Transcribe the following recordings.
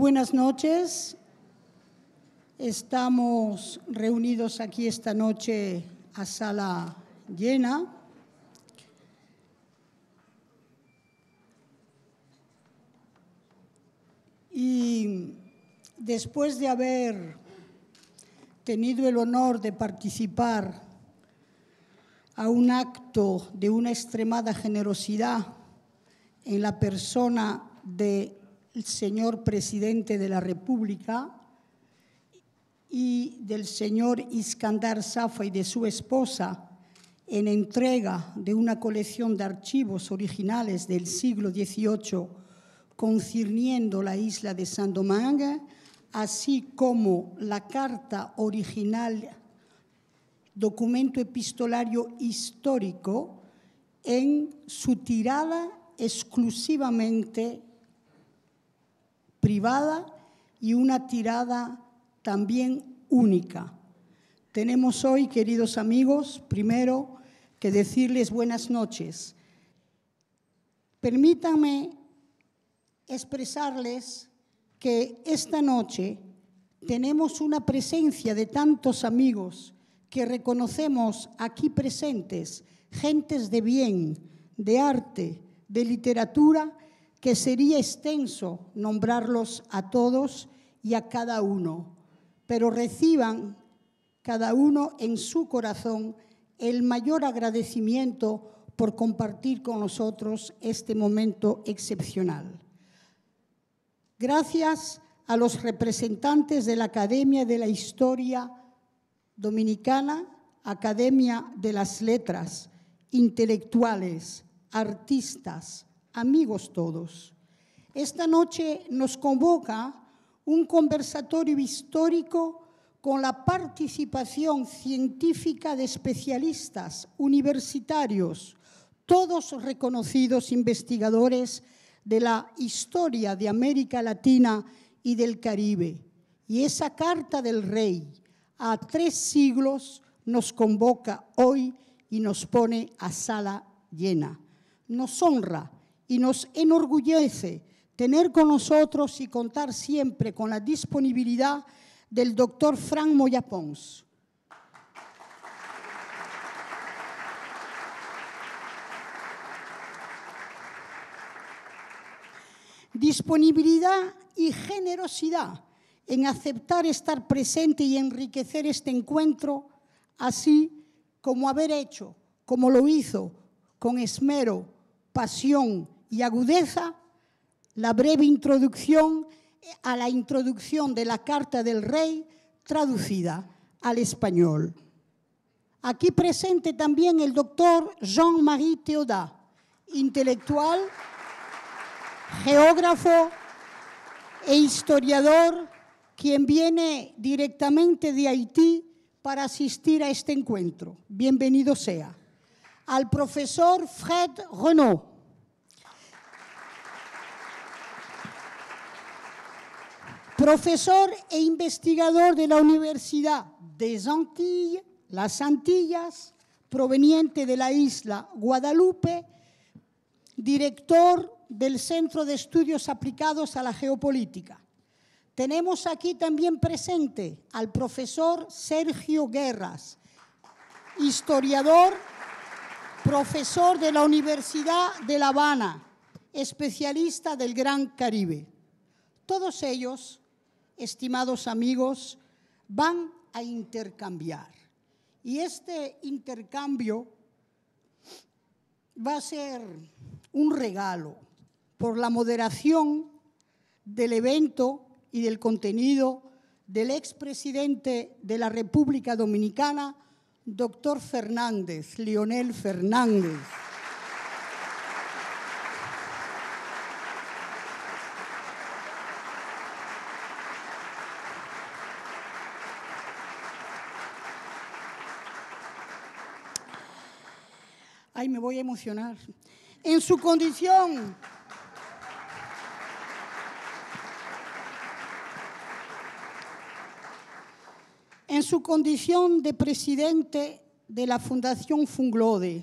buenas noches. Estamos reunidos aquí esta noche a sala llena. Y después de haber tenido el honor de participar a un acto de una extremada generosidad en la persona de el señor presidente de la República y del señor Iskandar Safa y de su esposa en entrega de una colección de archivos originales del siglo XVIII concerniendo la isla de San domingue así como la carta original, documento epistolario histórico, en su tirada exclusivamente privada y una tirada también única. Tenemos hoy, queridos amigos, primero que decirles buenas noches. Permítanme expresarles que esta noche tenemos una presencia de tantos amigos que reconocemos aquí presentes, gentes de bien, de arte, de literatura que sería extenso nombrarlos a todos y a cada uno, pero reciban cada uno en su corazón el mayor agradecimiento por compartir con nosotros este momento excepcional. Gracias a los representantes de la Academia de la Historia Dominicana, Academia de las Letras, intelectuales, artistas, amigos todos. Esta noche nos convoca un conversatorio histórico con la participación científica de especialistas universitarios, todos reconocidos investigadores de la historia de América Latina y del Caribe. Y esa carta del rey a tres siglos nos convoca hoy y nos pone a sala llena. Nos honra y nos enorgullece tener con nosotros y contar siempre con la disponibilidad del doctor Frank Moyapons. Disponibilidad y generosidad en aceptar estar presente y enriquecer este encuentro, así como haber hecho, como lo hizo, con esmero, pasión, y agudeza la breve introducción a la introducción de la Carta del Rey traducida al español. Aquí presente también el doctor Jean-Marie Theodat, intelectual, geógrafo e historiador, quien viene directamente de Haití para asistir a este encuentro. Bienvenido sea. Al profesor Fred Renault, profesor e investigador de la Universidad de Antilles, las Antillas, proveniente de la isla Guadalupe, director del Centro de Estudios Aplicados a la Geopolítica. Tenemos aquí también presente al profesor Sergio Guerras, historiador, profesor de la Universidad de La Habana, especialista del Gran Caribe. Todos ellos estimados amigos, van a intercambiar. Y este intercambio va a ser un regalo por la moderación del evento y del contenido del expresidente de la República Dominicana, doctor Fernández, Lionel Fernández. Ay, me voy a emocionar. En su condición. En su condición de presidente de la Fundación Funglode.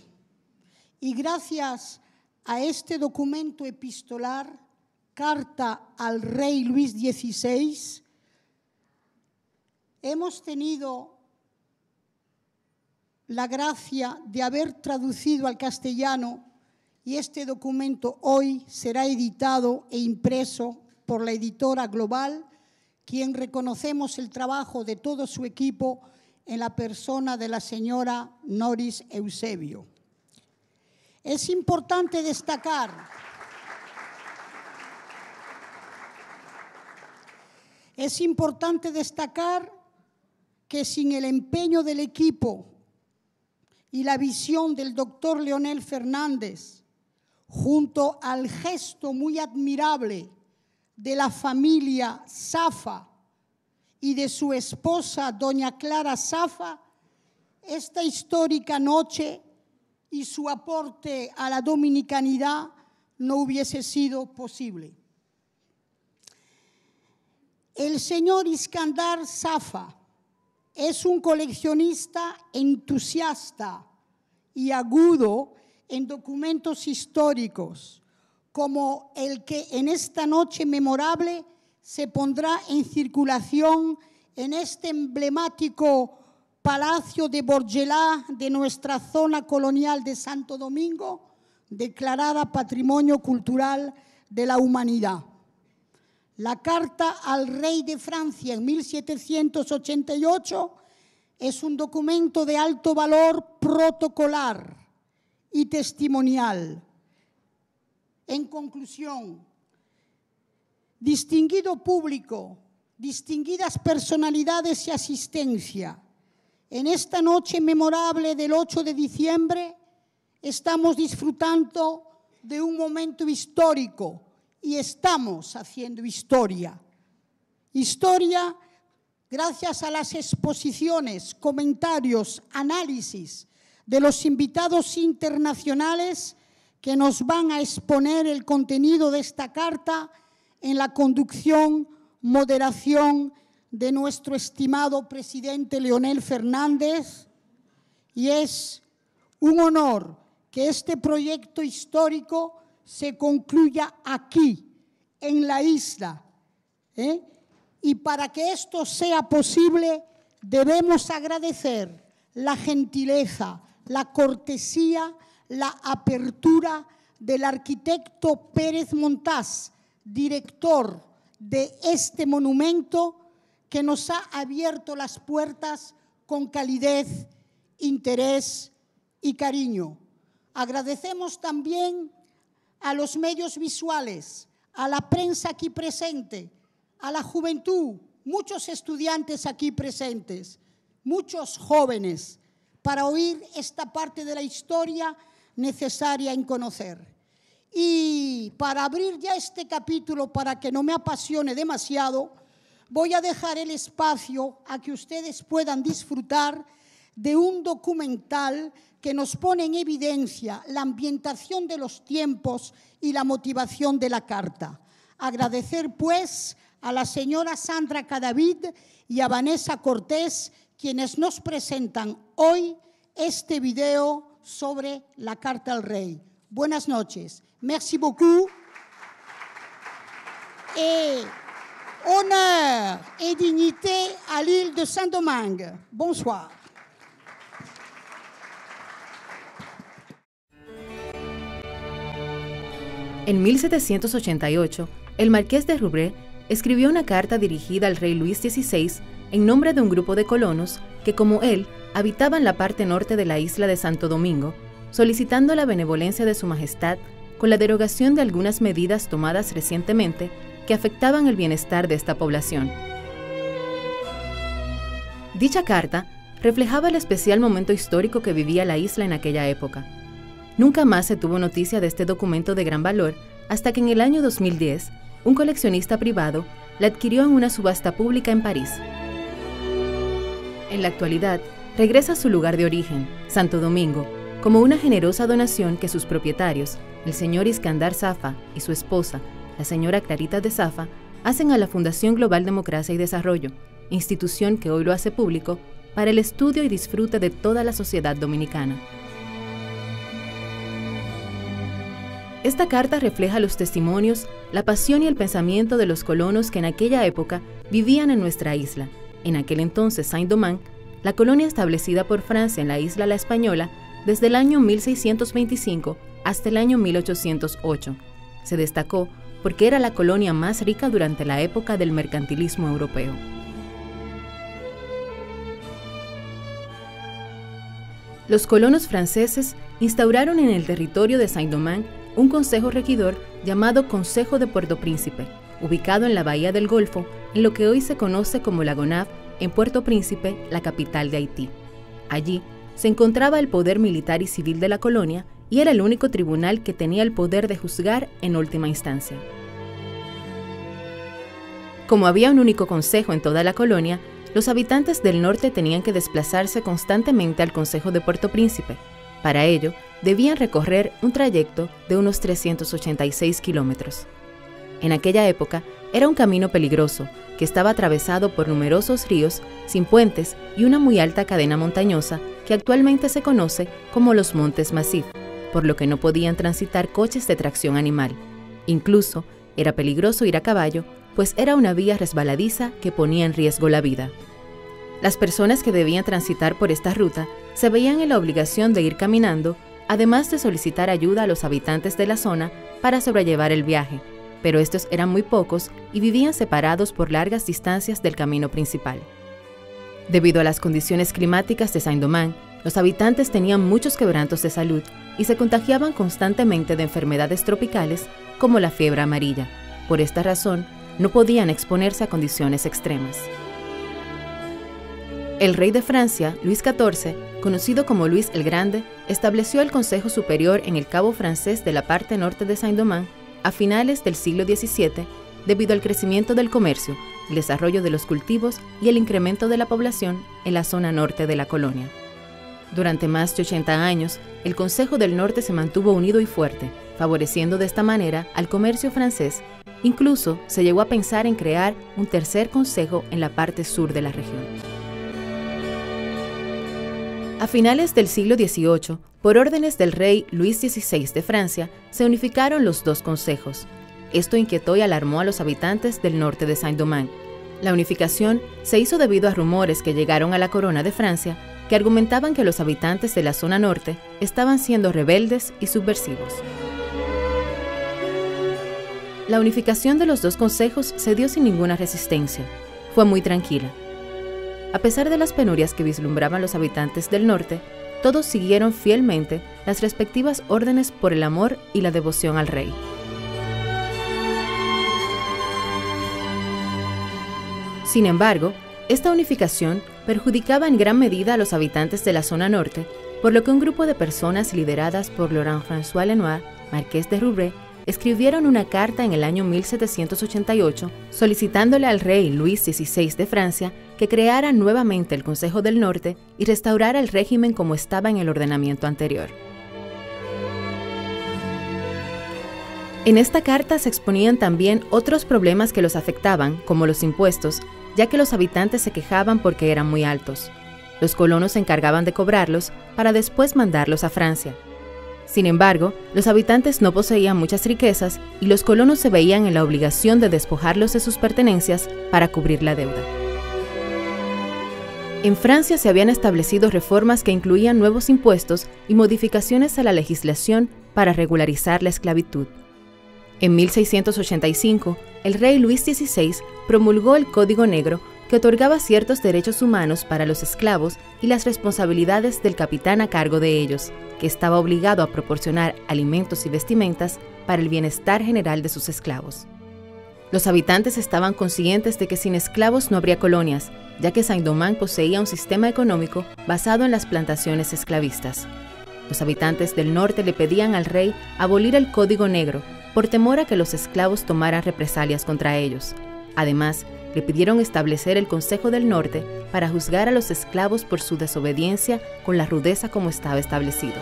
Y gracias a este documento epistolar, carta al rey Luis XVI, hemos tenido la gracia de haber traducido al castellano y este documento hoy será editado e impreso por la editora Global, quien reconocemos el trabajo de todo su equipo en la persona de la señora Noris Eusebio. Es importante destacar Es importante destacar que sin el empeño del equipo y la visión del doctor Leonel Fernández, junto al gesto muy admirable de la familia Zafa y de su esposa, doña Clara Zafa, esta histórica noche y su aporte a la dominicanidad no hubiese sido posible. El señor Iskandar Zafa, es un coleccionista entusiasta y agudo en documentos históricos, como el que en esta noche memorable se pondrá en circulación en este emblemático Palacio de Borgelá de nuestra zona colonial de Santo Domingo, declarada Patrimonio Cultural de la Humanidad. La carta al rey de Francia en 1788 es un documento de alto valor protocolar y testimonial. En conclusión, distinguido público, distinguidas personalidades y asistencia, en esta noche memorable del 8 de diciembre estamos disfrutando de un momento histórico y estamos haciendo historia. Historia gracias a las exposiciones, comentarios, análisis de los invitados internacionales que nos van a exponer el contenido de esta carta en la conducción, moderación de nuestro estimado presidente Leonel Fernández. Y es un honor que este proyecto histórico se concluya aquí, en la isla. ¿eh? Y para que esto sea posible, debemos agradecer la gentileza, la cortesía, la apertura del arquitecto Pérez Montás, director de este monumento, que nos ha abierto las puertas con calidez, interés y cariño. Agradecemos también a los medios visuales, a la prensa aquí presente, a la juventud, muchos estudiantes aquí presentes, muchos jóvenes, para oír esta parte de la historia necesaria en conocer. Y para abrir ya este capítulo, para que no me apasione demasiado, voy a dejar el espacio a que ustedes puedan disfrutar de un documental que nos pone en evidencia la ambientación de los tiempos y la motivación de la carta. Agradecer, pues, a la señora Sandra Cadavid y a Vanessa Cortés, quienes nos presentan hoy este video sobre la Carta al Rey. Buenas noches. Merci beaucoup. Et honneur et dignité à l'île de Saint-Domingue. Bonsoir. En 1788, el marqués de Roubaix escribió una carta dirigida al rey Luis XVI en nombre de un grupo de colonos que, como él, habitaban la parte norte de la isla de Santo Domingo, solicitando la benevolencia de Su Majestad con la derogación de algunas medidas tomadas recientemente que afectaban el bienestar de esta población. Dicha carta reflejaba el especial momento histórico que vivía la isla en aquella época, Nunca más se tuvo noticia de este documento de gran valor hasta que en el año 2010, un coleccionista privado la adquirió en una subasta pública en París. En la actualidad, regresa a su lugar de origen, Santo Domingo, como una generosa donación que sus propietarios, el señor Iskandar Zafa y su esposa, la señora Clarita de Zafa, hacen a la Fundación Global Democracia y Desarrollo, institución que hoy lo hace público para el estudio y disfrute de toda la sociedad dominicana. Esta carta refleja los testimonios, la pasión y el pensamiento de los colonos que en aquella época vivían en nuestra isla. En aquel entonces, Saint-Domingue, la colonia establecida por Francia en la isla La Española, desde el año 1625 hasta el año 1808. Se destacó porque era la colonia más rica durante la época del mercantilismo europeo. Los colonos franceses instauraron en el territorio de Saint-Domingue un consejo regidor llamado Consejo de Puerto Príncipe, ubicado en la Bahía del Golfo, en lo que hoy se conoce como Gonav, en Puerto Príncipe, la capital de Haití. Allí se encontraba el poder militar y civil de la colonia y era el único tribunal que tenía el poder de juzgar en última instancia. Como había un único consejo en toda la colonia, los habitantes del norte tenían que desplazarse constantemente al Consejo de Puerto Príncipe. Para ello, debían recorrer un trayecto de unos 386 kilómetros. En aquella época era un camino peligroso que estaba atravesado por numerosos ríos sin puentes y una muy alta cadena montañosa que actualmente se conoce como los Montes Masif, por lo que no podían transitar coches de tracción animal. Incluso era peligroso ir a caballo, pues era una vía resbaladiza que ponía en riesgo la vida. Las personas que debían transitar por esta ruta se veían en la obligación de ir caminando además de solicitar ayuda a los habitantes de la zona para sobrellevar el viaje, pero estos eran muy pocos y vivían separados por largas distancias del camino principal. Debido a las condiciones climáticas de Saint-Domingue, los habitantes tenían muchos quebrantos de salud y se contagiaban constantemente de enfermedades tropicales como la fiebre amarilla. Por esta razón, no podían exponerse a condiciones extremas. El rey de Francia, Luis XIV, conocido como Luis el Grande, estableció el Consejo Superior en el Cabo Francés de la parte norte de Saint-Domingue a finales del siglo XVII debido al crecimiento del comercio, el desarrollo de los cultivos y el incremento de la población en la zona norte de la colonia. Durante más de 80 años, el Consejo del Norte se mantuvo unido y fuerte, favoreciendo de esta manera al comercio francés. Incluso se llegó a pensar en crear un tercer consejo en la parte sur de la región. A finales del siglo XVIII, por órdenes del rey Luis XVI de Francia, se unificaron los dos consejos. Esto inquietó y alarmó a los habitantes del norte de Saint-Domingue. La unificación se hizo debido a rumores que llegaron a la corona de Francia que argumentaban que los habitantes de la zona norte estaban siendo rebeldes y subversivos. La unificación de los dos consejos se dio sin ninguna resistencia. Fue muy tranquila. A pesar de las penurias que vislumbraban los habitantes del norte, todos siguieron fielmente las respectivas órdenes por el amor y la devoción al rey. Sin embargo, esta unificación perjudicaba en gran medida a los habitantes de la zona norte, por lo que un grupo de personas lideradas por Laurent François Lenoir, marqués de Roubaix, escribieron una carta en el año 1788 solicitándole al rey Luis XVI de Francia que creara nuevamente el Consejo del Norte y restaurara el régimen como estaba en el ordenamiento anterior. En esta carta se exponían también otros problemas que los afectaban, como los impuestos, ya que los habitantes se quejaban porque eran muy altos. Los colonos se encargaban de cobrarlos para después mandarlos a Francia. Sin embargo, los habitantes no poseían muchas riquezas y los colonos se veían en la obligación de despojarlos de sus pertenencias para cubrir la deuda. En Francia se habían establecido reformas que incluían nuevos impuestos y modificaciones a la legislación para regularizar la esclavitud. En 1685, el rey Luis XVI promulgó el Código Negro que otorgaba ciertos derechos humanos para los esclavos y las responsabilidades del capitán a cargo de ellos, que estaba obligado a proporcionar alimentos y vestimentas para el bienestar general de sus esclavos. Los habitantes estaban conscientes de que sin esclavos no habría colonias, ya que Saint-Domingue poseía un sistema económico basado en las plantaciones esclavistas. Los habitantes del norte le pedían al rey abolir el Código Negro por temor a que los esclavos tomaran represalias contra ellos. Además, le pidieron establecer el Consejo del Norte para juzgar a los esclavos por su desobediencia con la rudeza como estaba establecido.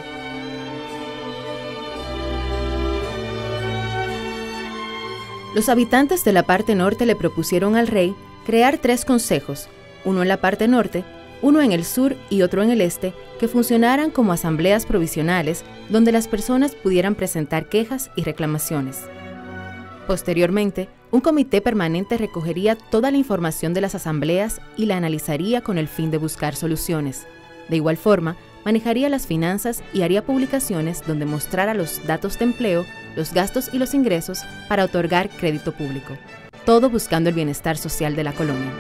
Los habitantes de la parte norte le propusieron al rey crear tres consejos, uno en la parte norte, uno en el sur y otro en el este, que funcionaran como asambleas provisionales donde las personas pudieran presentar quejas y reclamaciones. Posteriormente, un comité permanente recogería toda la información de las asambleas y la analizaría con el fin de buscar soluciones. De igual forma, manejaría las finanzas y haría publicaciones donde mostrara los datos de empleo, los gastos y los ingresos para otorgar crédito público, todo buscando el bienestar social de la colonia.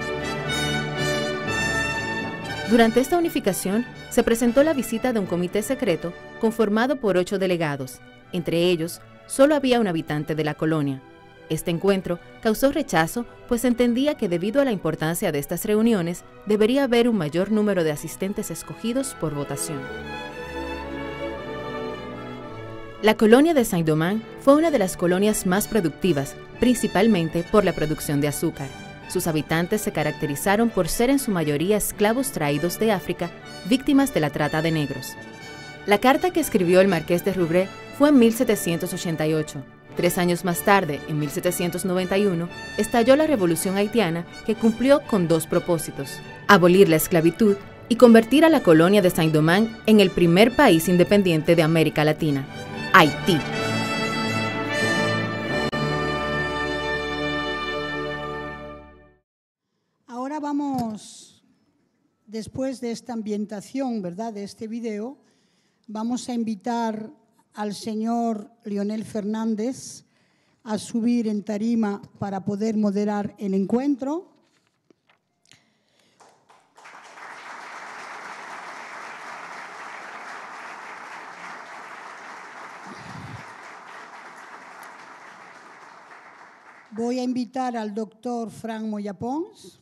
Durante esta unificación se presentó la visita de un comité secreto conformado por ocho delegados. Entre ellos, solo había un habitante de la colonia, este encuentro causó rechazo, pues entendía que debido a la importancia de estas reuniones, debería haber un mayor número de asistentes escogidos por votación. La colonia de Saint-Domingue fue una de las colonias más productivas, principalmente por la producción de azúcar. Sus habitantes se caracterizaron por ser en su mayoría esclavos traídos de África, víctimas de la trata de negros. La carta que escribió el marqués de Rubré fue en 1788 Tres años más tarde, en 1791, estalló la Revolución haitiana que cumplió con dos propósitos, abolir la esclavitud y convertir a la colonia de Saint-Domingue en el primer país independiente de América Latina, Haití. Ahora vamos, después de esta ambientación, ¿verdad?, de este video, vamos a invitar al señor Leonel Fernández a subir en tarima para poder moderar el encuentro. Voy a invitar al doctor Frank Moyapons.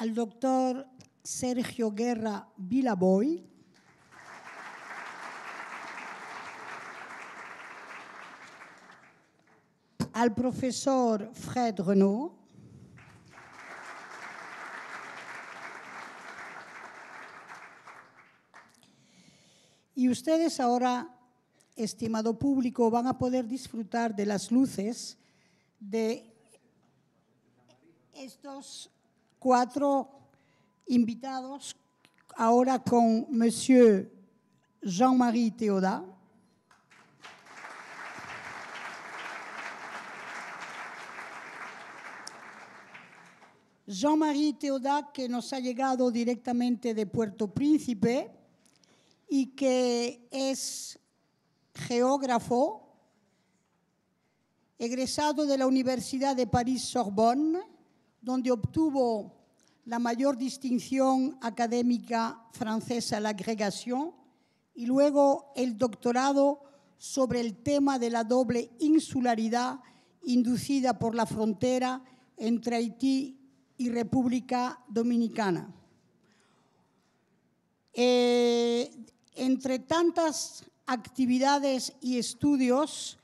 al doctor Sergio Guerra Vilaboy. al profesor Fred Renaud, Y ustedes ahora, estimado público, van a poder disfrutar de las luces de estos cuatro invitados, ahora con Monsieur Jean-Marie Teoda. Jean-Marie Teoda, que nos ha llegado directamente de Puerto Príncipe y que es geógrafo, egresado de la Universidad de París-Sorbonne donde obtuvo la mayor distinción académica francesa, la agregación, y luego el doctorado sobre el tema de la doble insularidad inducida por la frontera entre Haití y República Dominicana. Eh, entre tantas actividades y estudios,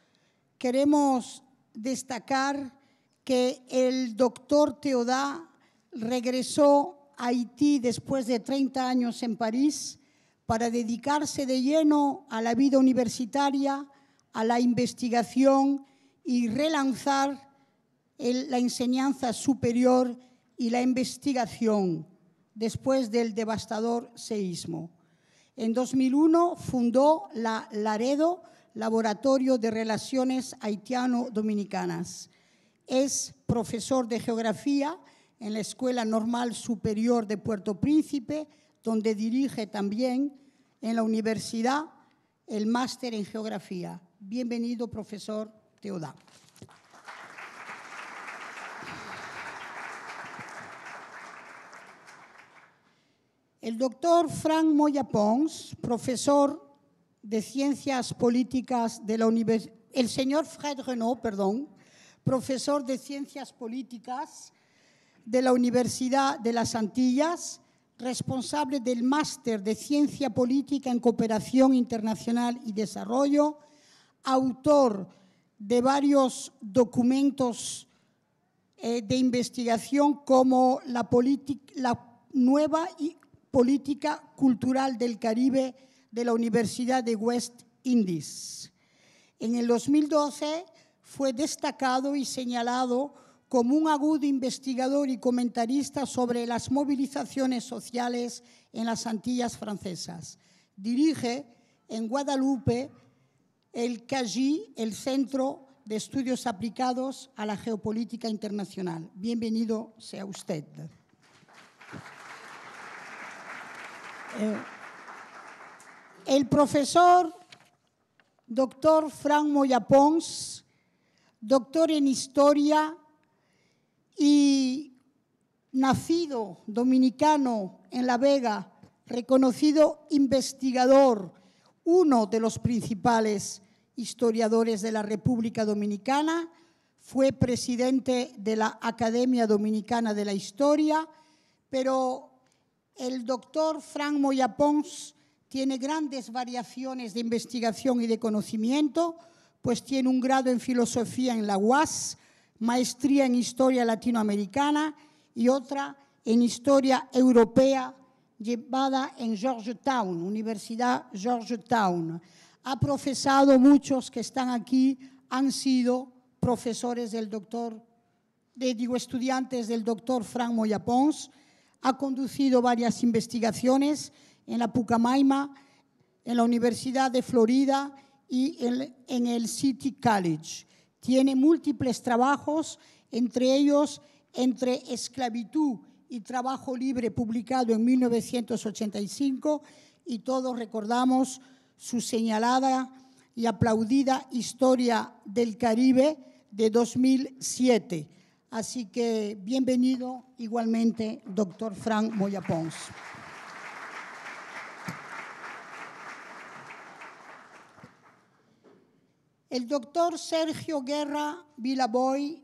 queremos destacar que el doctor Teodá regresó a Haití después de 30 años en París para dedicarse de lleno a la vida universitaria, a la investigación y relanzar la enseñanza superior y la investigación después del devastador seísmo. En 2001 fundó la Laredo, Laboratorio de Relaciones Haitiano-Dominicanas es profesor de geografía en la Escuela Normal Superior de Puerto Príncipe, donde dirige también en la universidad el máster en geografía. Bienvenido, profesor Teodá. El doctor Frank Moyapons, profesor de Ciencias Políticas de la Universidad... El señor Fred Renault, perdón, profesor de Ciencias Políticas de la Universidad de las Antillas, responsable del Máster de Ciencia Política en Cooperación Internacional y Desarrollo, autor de varios documentos eh, de investigación como la, nueva política cultural del Caribe de la Universidad de West Indies. En el 2012 fue destacado y señalado como un agudo investigador y comentarista sobre las movilizaciones sociales en las Antillas francesas. Dirige en Guadalupe el CAGI, el Centro de Estudios Aplicados a la Geopolítica Internacional. Bienvenido sea usted. Eh, el profesor doctor Frank Moyapons doctor en historia y nacido dominicano en La Vega, reconocido investigador, uno de los principales historiadores de la República Dominicana, fue presidente de la Academia Dominicana de la Historia, pero el doctor Frank Moyapons tiene grandes variaciones de investigación y de conocimiento, pues tiene un grado en filosofía en la UAS, maestría en historia latinoamericana y otra en historia europea llevada en Georgetown, Universidad Georgetown. Ha profesado muchos que están aquí, han sido profesores del doctor, de, digo, estudiantes del doctor Frank Moyapons. Ha conducido varias investigaciones en la Pucamaima, en la Universidad de Florida, y en el City College. Tiene múltiples trabajos, entre ellos entre esclavitud y trabajo libre, publicado en 1985, y todos recordamos su señalada y aplaudida Historia del Caribe de 2007. Así que bienvenido igualmente, doctor Frank Moya Pons. El doctor Sergio Guerra Vilaboy,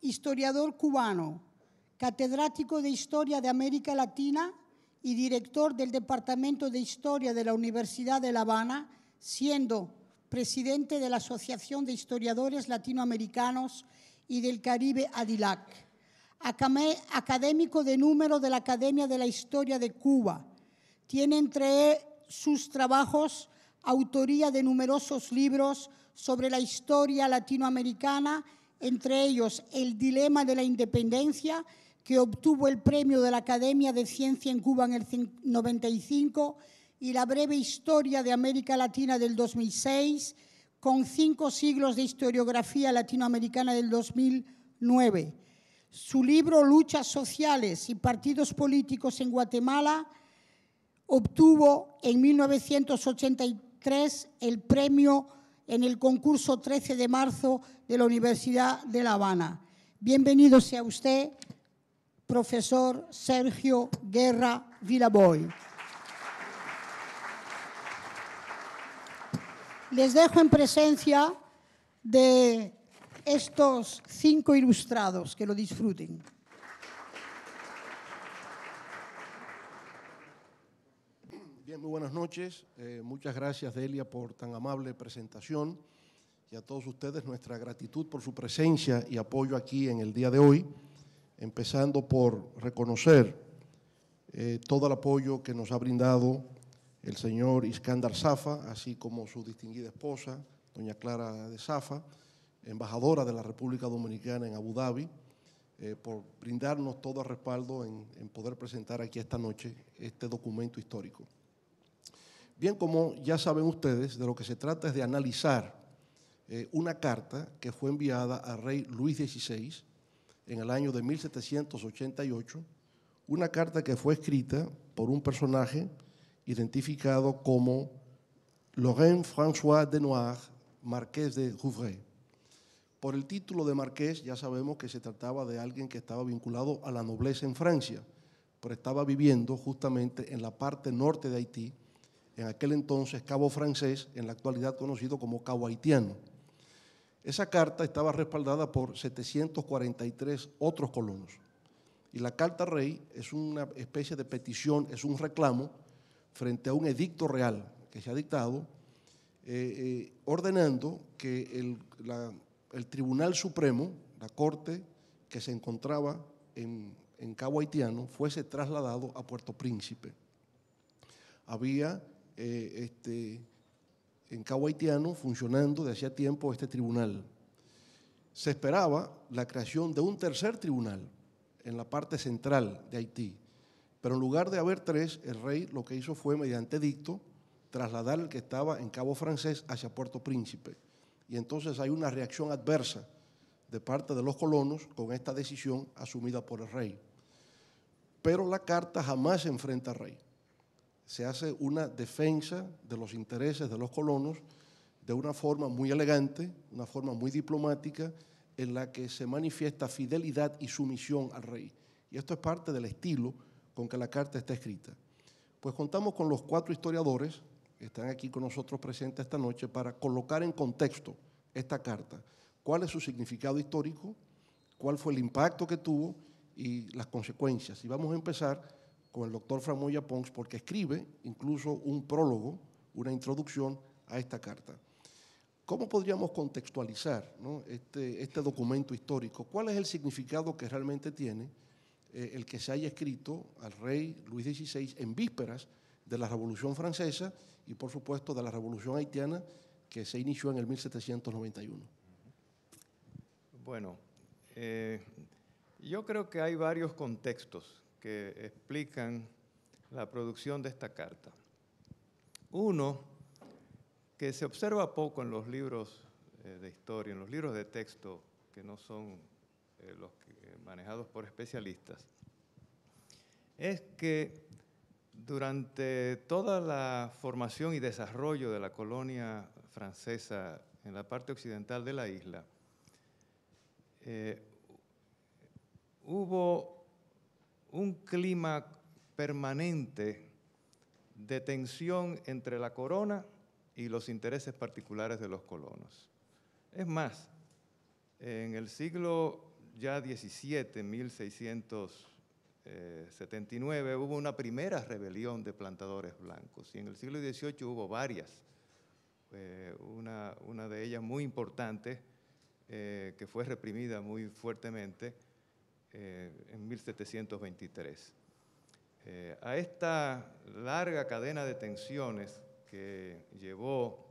historiador cubano, catedrático de Historia de América Latina y director del Departamento de Historia de la Universidad de La Habana, siendo presidente de la Asociación de Historiadores Latinoamericanos y del Caribe ADILAC, académico de número de la Academia de la Historia de Cuba. Tiene entre sus trabajos autoría de numerosos libros sobre la historia latinoamericana, entre ellos El dilema de la independencia, que obtuvo el premio de la Academia de Ciencia en Cuba en el 95, y La breve historia de América Latina del 2006, con cinco siglos de historiografía latinoamericana del 2009. Su libro Luchas sociales y partidos políticos en Guatemala obtuvo en 1983 el premio en el concurso 13 de marzo de la Universidad de La Habana. Bienvenido sea usted, profesor Sergio Guerra Villaboy. Les dejo en presencia de estos cinco ilustrados que lo disfruten. muy buenas noches. Eh, muchas gracias, Delia, por tan amable presentación. Y a todos ustedes nuestra gratitud por su presencia y apoyo aquí en el día de hoy, empezando por reconocer eh, todo el apoyo que nos ha brindado el señor Iskandar Zafa, así como su distinguida esposa, doña Clara de Zafa, embajadora de la República Dominicana en Abu Dhabi, eh, por brindarnos todo el respaldo en poder presentar aquí esta noche este documento histórico. Bien, como ya saben ustedes, de lo que se trata es de analizar eh, una carta que fue enviada al rey Luis XVI en el año de 1788, una carta que fue escrita por un personaje identificado como Lorraine François de Noir, marqués de Rouvray. Por el título de marqués ya sabemos que se trataba de alguien que estaba vinculado a la nobleza en Francia, pero estaba viviendo justamente en la parte norte de Haití, en aquel entonces cabo francés, en la actualidad conocido como cabo haitiano. Esa carta estaba respaldada por 743 otros colonos. Y la Carta Rey es una especie de petición, es un reclamo frente a un edicto real que se ha dictado, eh, eh, ordenando que el, Tribunal Supremo, la Corte que se encontraba en, en Cabo Haitiano, fuese trasladado a Puerto Príncipe. Había eh, este, en Cabo Haitiano funcionando de hacía tiempo este tribunal. Se esperaba la creación de un tercer tribunal en la parte central de Haití, pero en lugar de haber tres, el rey lo que hizo fue, mediante dicto trasladar el que estaba en Cabo Francés hacia Puerto Príncipe. Y entonces hay una reacción adversa de parte de los colonos con esta decisión asumida por el rey. Pero la carta jamás se enfrenta al rey se hace una defensa de los intereses de los colonos de una forma muy elegante, una forma muy diplomática, en la que se manifiesta fidelidad y sumisión al rey. Y esto es parte del estilo con que la carta está escrita. Pues contamos con los cuatro historiadores que están aquí con nosotros presentes esta noche para colocar en contexto esta carta. ¿Cuál es su significado histórico? ¿Cuál fue el impacto que tuvo? Y las consecuencias. Y vamos a empezar con el doctor Framoya Pons porque escribe incluso un prólogo, una introducción a esta carta. ¿Cómo podríamos contextualizar este, este, documento histórico? ¿Cuál es el significado que realmente tiene eh, el que se haya escrito al rey Luis XVI en vísperas de la Revolución Francesa y, por supuesto, de la Revolución Haitiana que se inició en el 1791? Bueno, eh, yo creo que hay varios contextos que explican la producción de esta carta. Uno, que se observa poco en los libros eh, de historia, en los libros de texto que no son eh, los eh, manejados por especialistas, es que durante toda la formación y desarrollo de la colonia francesa en la parte occidental de la isla, hubo un clima permanente de tensión entre la corona y los intereses particulares de los colonos. Es más, en el siglo ya 17, 1679, eh, hubo una primera rebelión de plantadores blancos y en el siglo XVIII hubo varias, eh, una, de ellas muy importante, eh, que fue reprimida muy fuertemente, eh, en 1723. Eh, a esta larga cadena de tensiones que llevó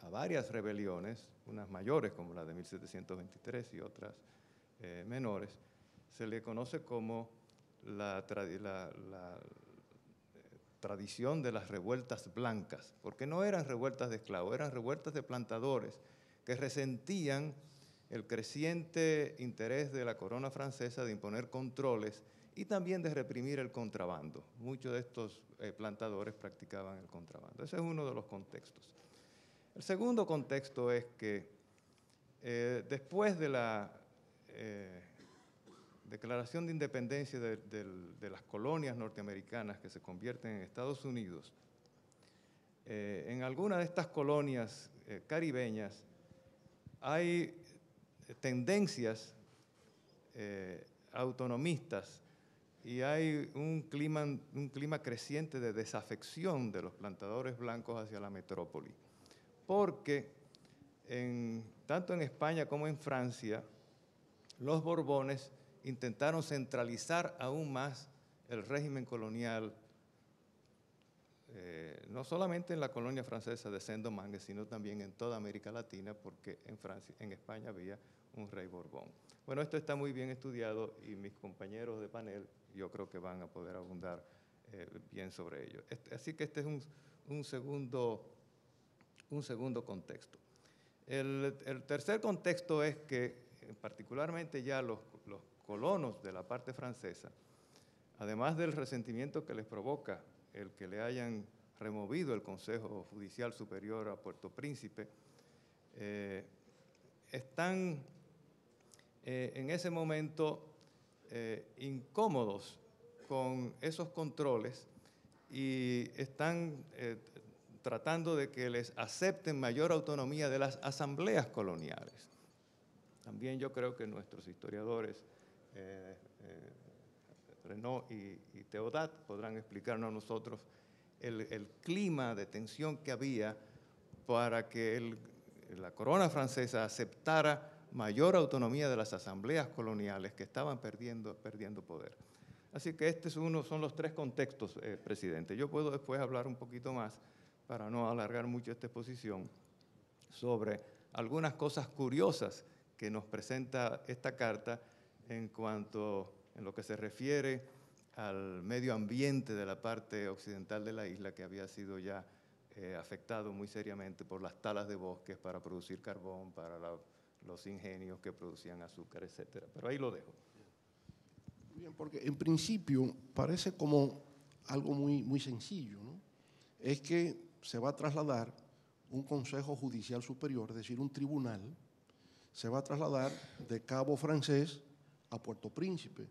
a varias rebeliones, unas mayores como la de 1723 y otras eh, menores, se le conoce como la, la tradición de las revueltas blancas, porque no eran revueltas de esclavos, eran revueltas de plantadores que resentían el creciente interés de la corona francesa de imponer controles y también de reprimir el contrabando. Muchos de estos eh, plantadores practicaban el contrabando. Ese es uno de los contextos. El segundo contexto es que eh, después de la eh, declaración de independencia de, de, las colonias norteamericanas que se convierten en Estados Unidos, en alguna de estas colonias caribeñas hay tendencias eh, autonomistas y hay un clima, un clima creciente de desafección de los plantadores blancos hacia la metrópoli, porque tanto en España como en Francia, los Borbones intentaron centralizar aún más el régimen colonial, eh, no solamente en la colonia francesa de Saint-Domingue, sino también en toda América Latina, porque en, Francia, en España había un rey Borbón. Bueno, esto está muy bien estudiado y mis compañeros de panel yo creo que van a poder abundar eh, bien sobre ello. así que este es un, segundo, un segundo contexto. El, tercer contexto es que eh, particularmente ya los, colonos de la parte francesa, además del resentimiento que les provoca el que le hayan removido el Consejo Judicial Superior a Puerto Príncipe, eh, están eh, en ese momento eh, incómodos con esos controles y están eh, tratando de que les acepten mayor autonomía de las asambleas coloniales. También yo creo que nuestros historiadores, Renaud y, y, Teodat, podrán explicarnos a nosotros el, clima de tensión que había para que la corona francesa aceptara mayor autonomía de las asambleas coloniales que estaban perdiendo, perdiendo poder. Así que estos uno, son los tres contextos, eh, presidente. Yo puedo después hablar un poquito más, para no alargar mucho esta exposición, sobre algunas cosas curiosas que nos presenta esta carta en cuanto en lo que se refiere al medio ambiente de la parte occidental de la isla que había sido ya eh, afectado muy seriamente por las talas de bosques para producir carbón, para la los ingenios que producían azúcar, etcétera. Pero ahí lo dejo. Bien, porque en principio parece como algo muy, muy sencillo, ¿no? Es que se va a trasladar un Consejo Judicial Superior, es decir, un tribunal, se va a trasladar de Cabo Francés a Puerto Príncipe.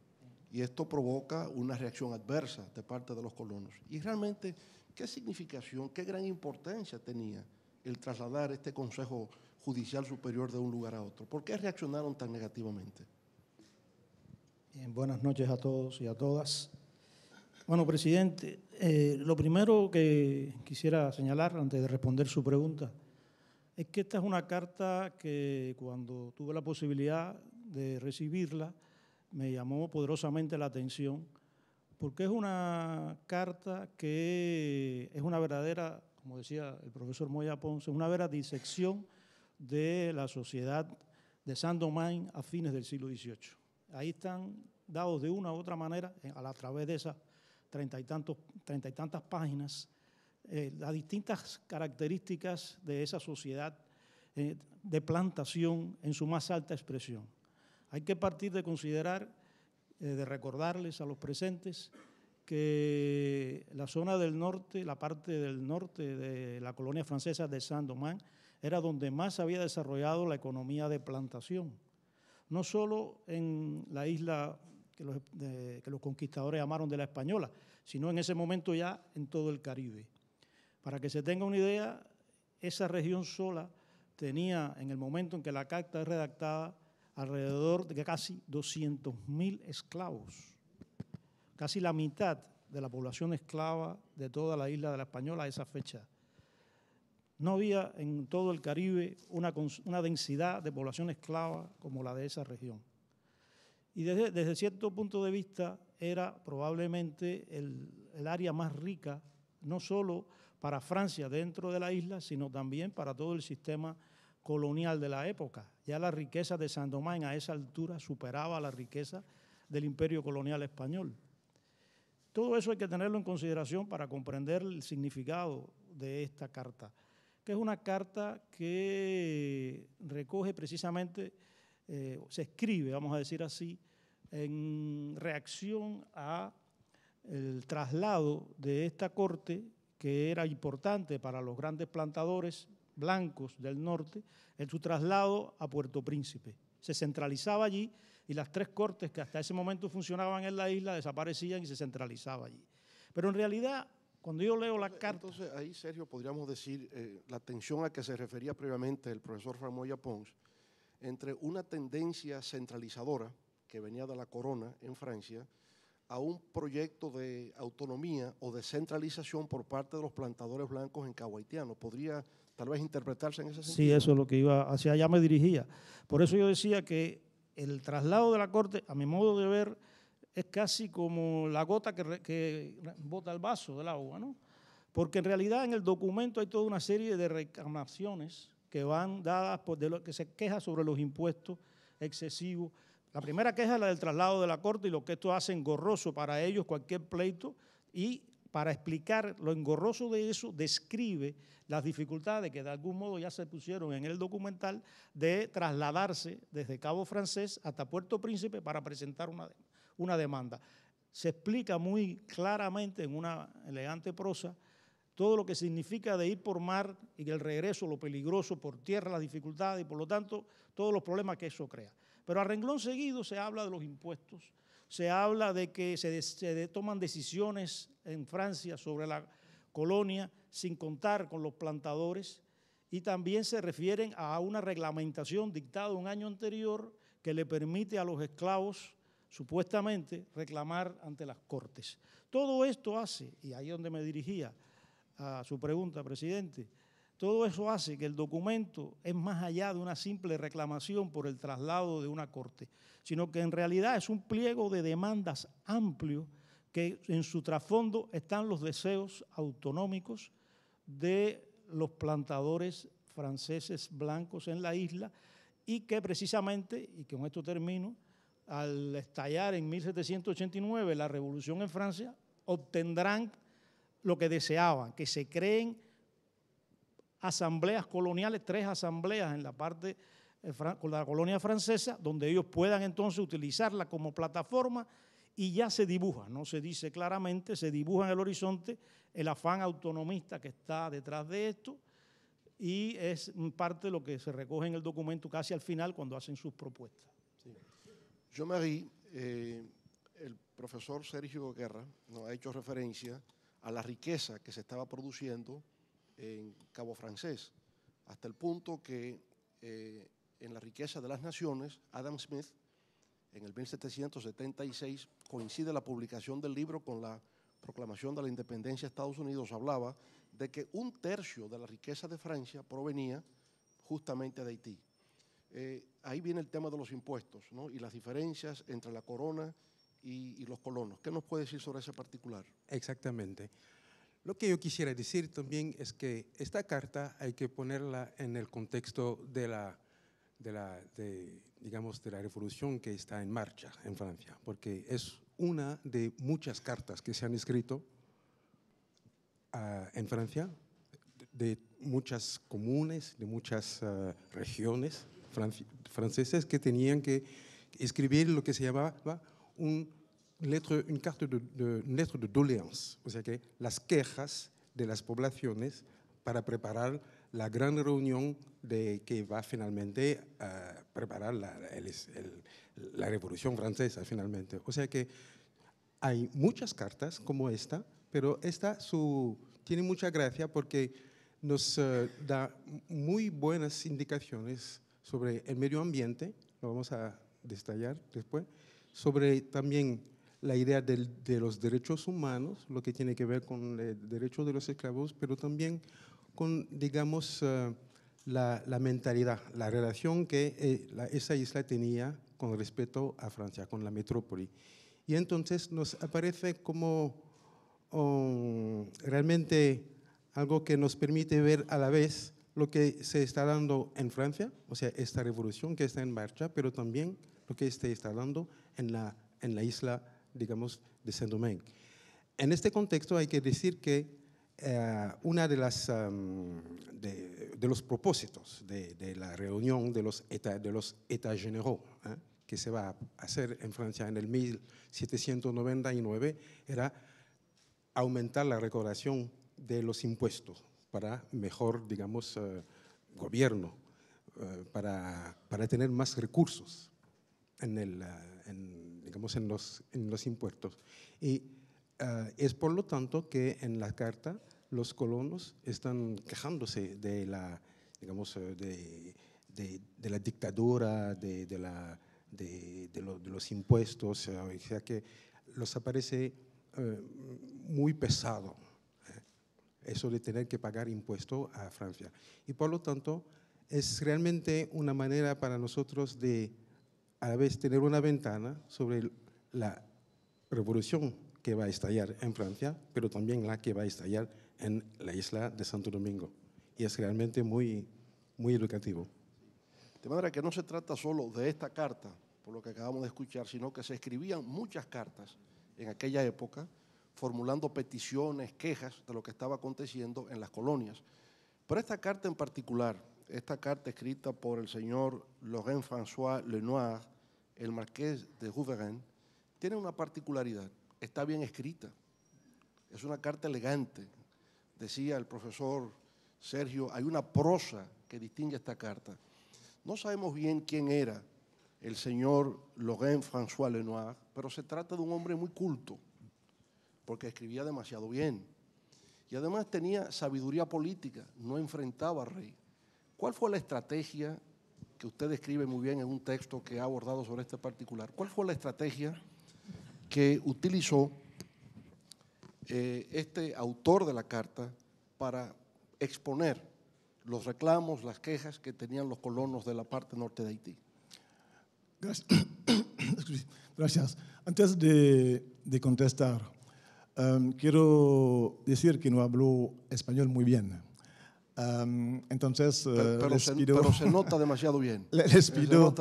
Y esto provoca una reacción adversa de parte de los colonos. Y realmente, ¿qué significación, qué gran importancia tenía el trasladar este Consejo judicial superior de un lugar a otro. ¿Por qué reaccionaron tan negativamente? buenas noches a todos y a todas. Bueno, presidente, eh, lo primero que quisiera señalar antes de responder su pregunta es que esta es una carta que cuando tuve la posibilidad de recibirla me llamó poderosamente la atención porque es una carta que es una verdadera, como decía el profesor Moya Ponce, una verdadera disección de la Sociedad de Saint-Domingue a fines del siglo XVIII. Ahí están dados de una u otra manera, a través de esas treinta y, tantos, treinta y tantas páginas, eh, las distintas características de esa sociedad eh, de plantación en su más alta expresión. Hay que partir de considerar, eh, de recordarles a los presentes, que la zona del norte, la parte del norte de la colonia francesa de Saint-Domingue, era donde más se había desarrollado la economía de plantación. No solo en la isla que los, conquistadores llamaron de la Española, sino en ese momento ya en todo el Caribe. Para que se tenga una idea, esa región sola tenía en el momento en que la carta es redactada alrededor de casi 200.000 esclavos. Casi la mitad de la población esclava de toda la isla de la Española a esa fecha. No había en todo el Caribe una, densidad de población esclava como la de esa región. Y desde, cierto punto de vista era probablemente el, área más rica, no solo para Francia dentro de la isla, sino también para todo el sistema colonial de la época. Ya la riqueza de San Domingo a esa altura superaba la riqueza del imperio colonial español. Todo eso hay que tenerlo en consideración para comprender el significado de esta carta que es una carta que recoge precisamente, eh, se escribe, vamos a decir así, en reacción al traslado de esta corte, que era importante para los grandes plantadores blancos del norte, en su traslado a Puerto Príncipe. Se centralizaba allí y las tres cortes que hasta ese momento funcionaban en la isla desaparecían y se centralizaba allí. Pero en realidad cuando yo leo la carta. Entonces, ahí, Sergio, podríamos decir eh, la tensión a que se refería previamente el profesor Ramoya Pons entre una tendencia centralizadora que venía de la corona en Francia a un proyecto de autonomía o descentralización por parte de los plantadores blancos en Cahuaitiano. ¿Podría tal vez interpretarse en ese sentido? Sí, eso es lo que iba, hacia allá me dirigía. Por eso yo decía que el traslado de la Corte, a mi modo de ver, es casi como la gota que, bota el vaso del agua, ¿no? Porque en realidad en el documento hay toda una serie de reclamaciones que van dadas por de lo que se queja sobre los impuestos excesivos. La primera queja es la del traslado de la corte y lo que esto hace engorroso para ellos cualquier pleito y para explicar lo engorroso de eso, describe las dificultades que de algún modo ya se pusieron en el documental de trasladarse desde Cabo Francés hasta Puerto Príncipe para presentar una deuda una demanda. Se explica muy claramente en una elegante prosa todo lo que significa de ir por mar y el regreso, lo peligroso, por tierra, las dificultades y por lo tanto todos los problemas que eso crea. Pero a renglón seguido se habla de los impuestos, se habla de que se, toman decisiones en Francia sobre la colonia sin contar con los plantadores y también se refieren a una reglamentación dictada un año anterior que le permite a los esclavos supuestamente reclamar ante las Cortes. Todo esto hace, y ahí es donde me dirigía a su pregunta, presidente, todo eso hace que el documento es más allá de una simple reclamación por el traslado de una corte, sino que en realidad es un pliego de demandas amplio que en su trasfondo están los deseos autonómicos de los plantadores franceses blancos en la isla y que precisamente, y con esto termino, al estallar en 1789 la revolución en Francia, obtendrán lo que deseaban, que se creen asambleas coloniales, tres asambleas en la parte eh, con la colonia francesa, donde ellos puedan entonces utilizarla como plataforma y ya se dibuja, no se dice claramente, se dibuja en el horizonte el afán autonomista que está detrás de esto y es parte de lo que se recoge en el documento casi al final cuando hacen sus propuestas. Yo me eh, el profesor Sergio Guerra nos ha hecho referencia a la riqueza que se estaba produciendo en Cabo Francés, hasta el punto que eh, en la riqueza de las naciones, Adam Smith, en el 1776, coincide la publicación del libro con la proclamación de la independencia de Estados Unidos, hablaba de que un tercio de la riqueza de Francia provenía justamente de Haití. Eh, ahí viene el tema de los impuestos y las diferencias entre la corona y, los colonos. ¿Qué nos puede decir sobre ese particular? Exactamente. Lo que yo quisiera decir también es que esta carta hay que ponerla en el contexto de la, digamos, de la revolución que está en marcha en Francia, porque es una de muchas cartas que se han escrito ah, en Francia, de, muchas comunes, de muchas ah, regiones franceses que tenían que escribir lo que se llamaba una carta de, de de o sea que las quejas de las poblaciones para preparar la gran reunión de, que va finalmente a preparar la, Revolución Francesa, finalmente. O sea que hay muchas cartas como esta, pero esta tiene mucha gracia porque nos eh, da muy buenas indicaciones sobre el medio ambiente, lo vamos a destallar después, sobre también la idea de los derechos humanos, lo que tiene que ver con el derecho de los esclavos, pero también con, digamos, eh, la, mentalidad, la relación que eh, esa isla tenía con respecto a Francia, con la metrópoli. Y entonces nos aparece como um, realmente algo que nos permite ver a la vez lo que se está dando en Francia, o sea, esta revolución que está en marcha, pero también lo que se está dando en la, en la isla, digamos, de Saint-Domingue. En este contexto hay que decir que eh, uno de, las de, los propósitos de, la reunión de los États de los ¿eh? que se va a hacer en Francia en el 1799, era aumentar la recaudación de los impuestos, para mejor, digamos, eh, gobierno, eh, para, tener más recursos en, el, eh, los, impuestos. Y es por lo tanto que en la carta los colonos están quejándose de la, de, la dictadura, de, la, de, los impuestos, o sea que los aparece muy pesado eso de tener que pagar impuestos a Francia. Y por lo tanto, es realmente una manera para nosotros de a la vez tener una ventana sobre la revolución que va a estallar en Francia, pero también la que va a estallar en la isla de Santo Domingo. Y es realmente muy, muy educativo. De manera que no se trata solo de esta carta, por lo que acabamos de escuchar, sino que se escribían muchas cartas en aquella época formulando peticiones, quejas de lo que estaba aconteciendo en las colonias. Pero esta carta en particular, esta carta escrita por el señor Laurent François Lenoir, el marqués de Rouverin, tiene una particularidad. Está bien escrita. Es una carta elegante. Decía el profesor Sergio, hay una prosa que distingue esta carta. No sabemos bien quién era el señor Laurent François Lenoir, pero se trata de un hombre muy culto porque escribía demasiado bien. Y además tenía sabiduría política, no enfrentaba al rey. ¿Cuál fue la estrategia que usted describe muy bien en un texto que ha abordado sobre este particular? ¿Cuál fue la estrategia que utilizó eh, este autor de la carta para exponer los reclamos, las quejas que tenían los colonos de la parte norte de Haití? Gracias. Antes de, de contestar, Em, quiero decir que no hablo español muy bien. Em, entonces, eh, pero, se, se, nota demasiado bien. Les pido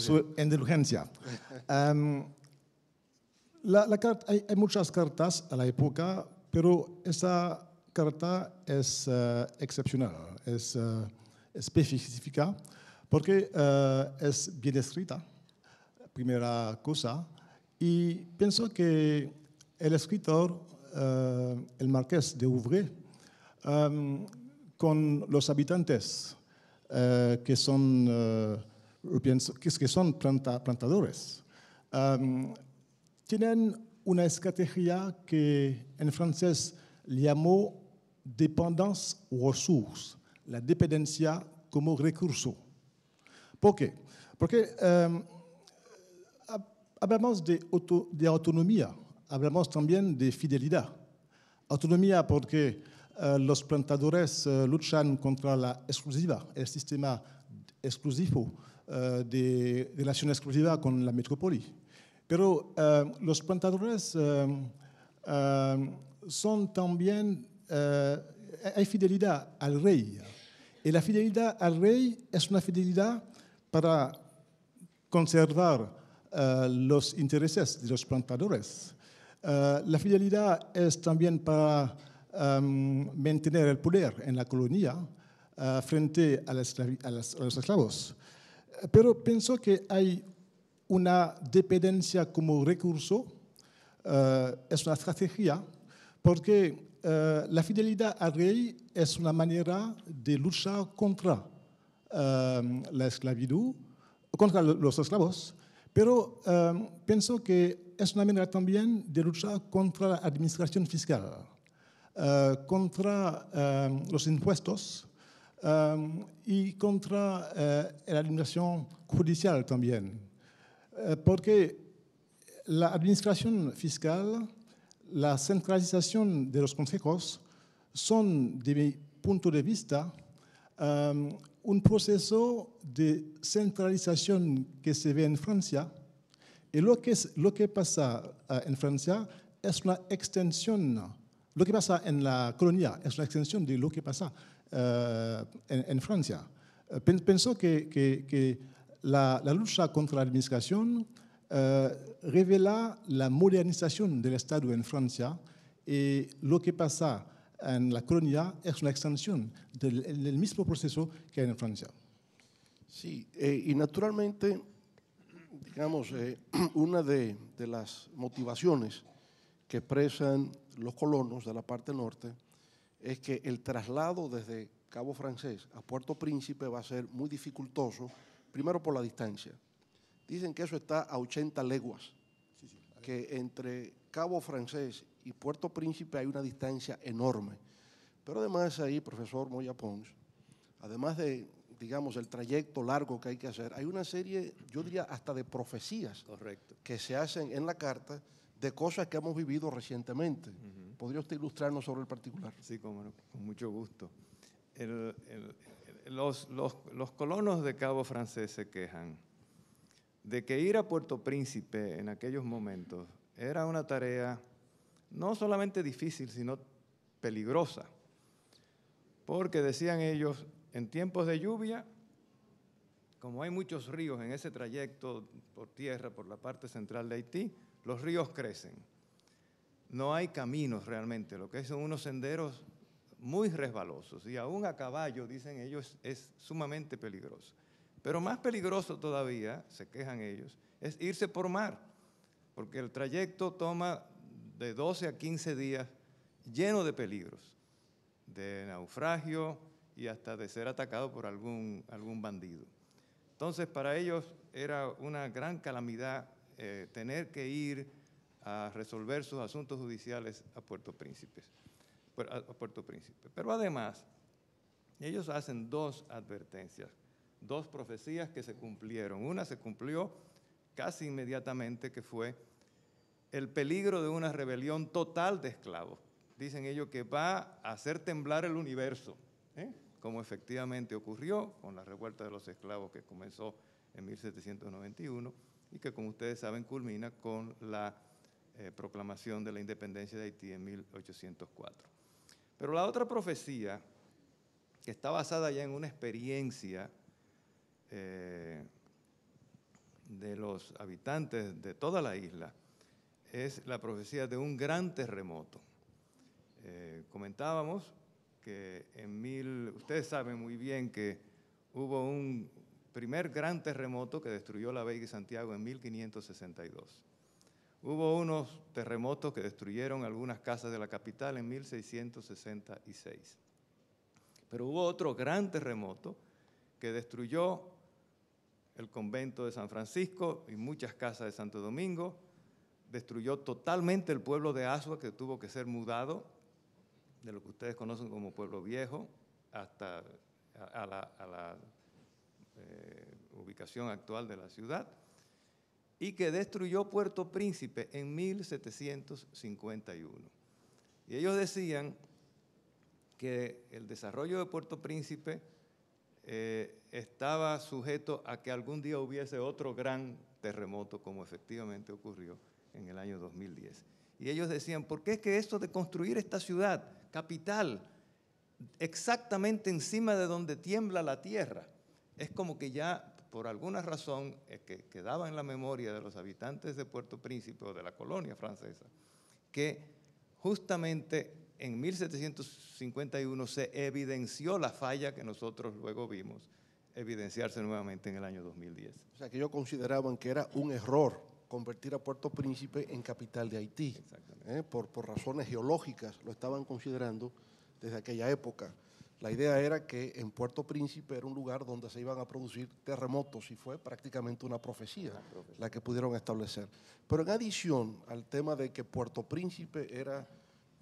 su indulgencia. la, hay, muchas cartas a la época, pero esa carta es eh, excepcional, es eh, específica, porque es bien escrita, primera cosa, y pienso que el escritor, le eh, el marqués de Ouvray, euh, con los habitantes sont eh, que son, une eh, pienso, que son planta, plantadores, tienen una estrategia que en francés llamó dépendance ressources, la dependencia como recurso. ¿Por qué? Porque um, hablamos de, auto, de autonomía hablamos también de fidelidad. Autonomía porque eh, los plantadores eh, luchan contra la exclusiva, el sistema exclusivo eh, de relación exclusiva con la metrópoli. Pero los plantadores son también, hay fidelidad al rey. Y la fidelidad al rey es una fidelidad para conservar los intereses de los plantadores. Eh, la fidelidad es también para em, mantener el poder en la colonia eh, frente a, los esclavos. Eh, pero pienso que hay una dependencia como recurso, es una estrategia, porque la fidelidad al rey es una manera de luchar contra em, la esclavitud, contra los esclavos, pero em, pienso que es una también de lucha contre la administración fiscal, les euh, contra euh, los impuestos euh, y contra la administración judicial también. porque la administración fiscal, la centralisation de los consejos sont, de mi punto de vista, um, un processus de centralisation que se ve en France Y lo que, lo que pasa ah, en Francia es una extensión, lo que pasa en la colonia es una extensión de lo que pasa eh, en, Francia. Eh, Pienso que, la, lucha contra la administración eh, revela la modernización del Estado en Francia y lo que pasa en la colonia es una extensión del, mismo proceso que en Francia. Sí, y naturalmente digamos, eh, una de, las motivaciones que expresan los colonos de la parte norte es que el traslado desde Cabo Francés a Puerto Príncipe va a ser muy dificultoso, primero por la distancia. Dicen que eso está a 80 leguas, que entre Cabo Francés y Puerto Príncipe hay una distancia enorme. Pero además ahí, profesor Moya Pons, además de digamos, el trayecto largo que hay que hacer, hay una serie, yo diría, hasta de profecías Correcto. que se hacen en la carta de cosas que hemos vivido recientemente. ¿Podría usted ilustrarnos sobre el particular? Sí, con, con mucho gusto. los, los, colonos de Cabo Francés se quejan de que ir a Puerto Príncipe en aquellos momentos era una tarea no solamente difícil, sino peligrosa, porque decían ellos, en tiempos de lluvia, como hay muchos ríos en ese trayecto por tierra, por la parte central de Haití, los ríos crecen. No hay caminos realmente, lo que son unos senderos muy resbalosos y aún a caballo, dicen ellos, es sumamente peligroso. Pero más peligroso todavía, se quejan ellos, es irse por mar, porque el trayecto toma de 12 a 15 días lleno de peligros, de naufragio, y hasta de ser atacado por algún, algún bandido. Entonces, para ellos era una gran calamidad eh, tener que ir a resolver sus asuntos judiciales a Puerto, Príncipe, pues, a Puerto Príncipe. Pero además, ellos hacen dos advertencias, dos profecías que se cumplieron. Una se cumplió casi inmediatamente, que fue el peligro de una rebelión total de esclavos. Dicen ellos que va a hacer temblar el universo. ¿eh? como efectivamente ocurrió con la revuelta de los esclavos que comenzó en 1791 y que, como ustedes saben, culmina con la eh, proclamación de la independencia de Haití en 1804. Pero la otra profecía, que está basada ya en una experiencia eh, de los habitantes de toda la isla, es la profecía de un gran terremoto. Eh, comentábamos que en ustedes saben muy bien que hubo un primer gran terremoto que destruyó la Vega y Santiago en 1562. Hubo unos terremotos que destruyeron algunas casas de la capital en 1666. Pero hubo otro gran terremoto que destruyó el convento de San Francisco y muchas casas de Santo Domingo, destruyó totalmente el pueblo de Asua que tuvo que ser mudado de lo que ustedes conocen como Pueblo Viejo hasta a, la, eh, ubicación actual de la ciudad, y que destruyó Puerto Príncipe en 1751. Y ellos decían que el desarrollo de Puerto Príncipe eh, estaba sujeto a que algún día hubiese otro gran terremoto, como efectivamente ocurrió en el año 2010. Y ellos decían, ¿por qué es que esto de construir esta ciudad, capital, exactamente encima de donde tiembla la tierra? Es como que ya, por alguna razón, eh, que quedaba en la memoria de los habitantes de Puerto Príncipe o de la colonia francesa, que justamente en 1751 se evidenció la falla que nosotros luego vimos evidenciarse nuevamente en el año 2010. O sea, que ellos consideraban que era un error convertir a Puerto Príncipe en capital de Haití, ¿eh? por, razones geológicas, lo estaban considerando desde aquella época. La idea era que en Puerto Príncipe era un lugar donde se iban a producir terremotos y fue prácticamente una profecía la que pudieron establecer. Pero en adición al tema de que Puerto Príncipe era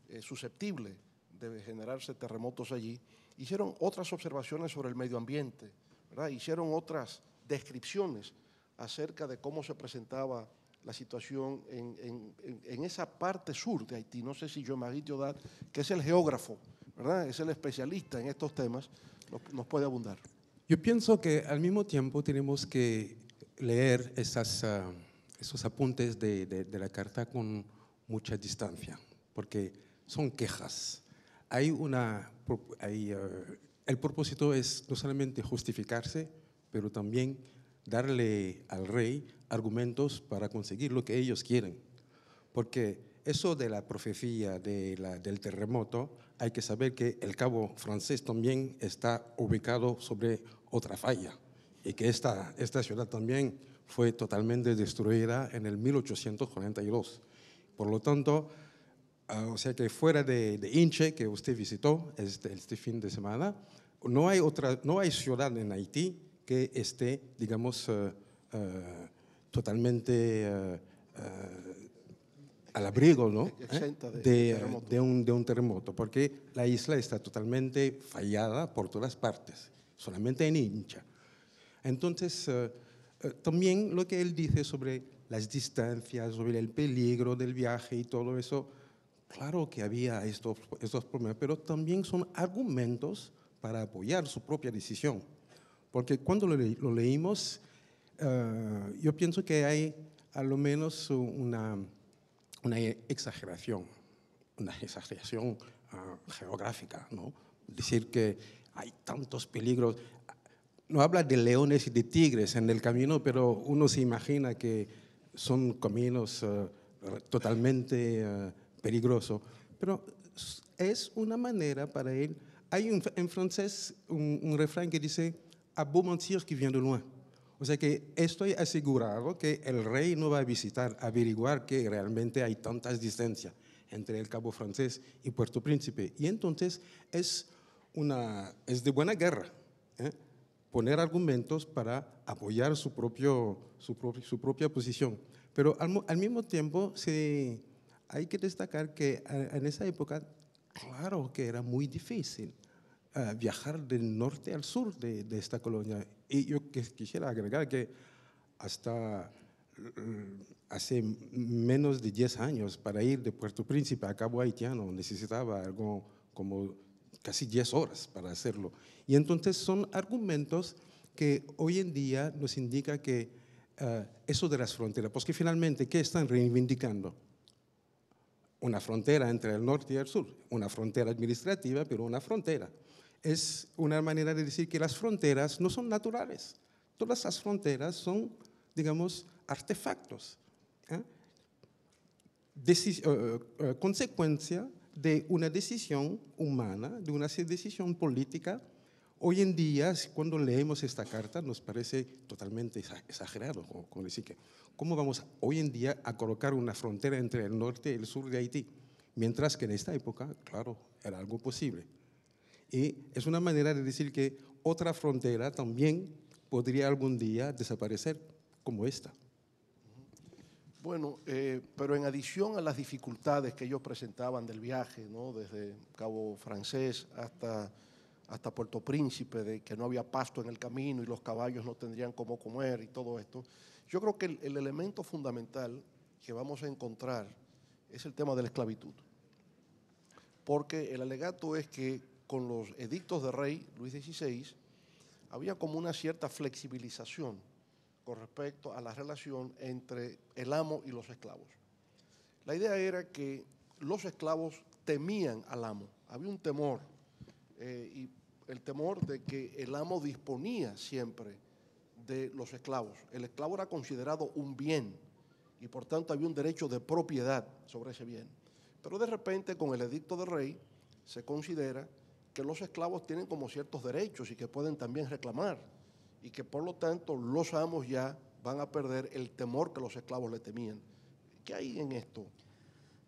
eh, susceptible de generarse terremotos allí, hicieron otras observaciones sobre el medio ambiente, hicieron otras descripciones acerca de cómo se presentaba la situación en, esa parte sur de Haití. No sé si yo maguito Diodat, que es el geógrafo, ¿verdad? es el especialista en estos temas, nos puede abundar. Yo pienso que al mismo tiempo tenemos que leer esas, ah, esos apuntes de, la carta con mucha distancia, porque son quejas. Hay una, ah, el propósito es no solamente justificarse, pero también darle al rey argumentos para conseguir lo que ellos quieren. Porque eso de la profecía del terremoto, hay que saber que el cabo francés también está ubicado sobre otra falla y que esta, esta ciudad también fue totalmente destruida en el 1842. Por lo tanto, ah, o sea que fuera de, Inche, que usted visitó este, este fin de semana, no hay, otra, no hay ciudad en Haití que esté, digamos, eh, eh, totalmente eh, al abrigo ¿no? E-, de, un, terremoto, porque la isla está totalmente fallada por todas partes, solamente en hincha. Entonces, también lo que él dice sobre las distancias, sobre el peligro del viaje y todo eso, claro que había estos, estos problemas, pero también son argumentos para apoyar su propia decisión porque cuando lo, leímos, eh, yo pienso que hay a lo menos una, una e-, exageración, una exageración ah, geográfica, ¿no? Decir que hay tantos peligros. No habla de leones y de tigres en el camino, pero uno se imagina que son caminos eh, totalmente eh, peligrosos. Pero es una manera para él. Hay en francés un, un refrán que dice, a mentir que viene de loin. O sea que estoy asegurado que el rey no va a visitar, averiguar que realmente hay tantas distancias entre el Cabo Francés y e Puerto Príncipe. Y e, entonces es, una, es de buena guerra eh, poner argumentos para apoyar su, propio, su, su propia posición. Pero al, mismo tiempo hay que destacar que eh, en esa época, claro que era muy difícil viajar del norte al sur de, esta colonia. Y yo quisiera agregar que hasta mm, hace menos de 10 años para ir de Puerto Príncipe a Cabo Haitiano necesitaba algo como casi 10 horas para hacerlo. Y entonces son argumentos que hoy en día nos indica que eh, eso de las fronteras, porque finalmente, ¿qué están reivindicando? Una frontera entre el norte y el sur, una frontera administrativa, pero una frontera es una manera de decir que las fronteras no son naturales. Todas las fronteras son, digamos, artefactos, ¿eh? Eh, eh, consecuencia de una decisión humana, de una decisión política. Hoy en día, cuando leemos esta carta, nos parece totalmente exagerado, como, decir que, ¿cómo vamos hoy en día a colocar una frontera entre el norte y el sur de Haití? Mientras que en esta época, claro, era algo posible. Y es una manera de decir que otra frontera también podría algún día desaparecer, como esta. Bueno, eh, pero en adición a las dificultades que ellos presentaban del viaje, ¿no? desde Cabo Francés hasta, hasta Puerto Príncipe, de que no había pasto en el camino y los caballos no tendrían cómo comer y todo esto, yo creo que el, el elemento fundamental que vamos a encontrar es el tema de la esclavitud. Porque el alegato es que con los edictos de rey Luis XVI, había como una cierta flexibilización con respecto a la relación entre el amo y los esclavos. La idea era que los esclavos temían al amo, había un temor, eh, y el temor de que el amo disponía siempre de los esclavos. El esclavo era considerado un bien y por tanto había un derecho de propiedad sobre ese bien. Pero de repente con el edicto de rey se considera que los esclavos tienen como ciertos derechos y que pueden también reclamar y que por lo tanto los amos ya van a perder el temor que los esclavos le temían. ¿Qué hay en esto?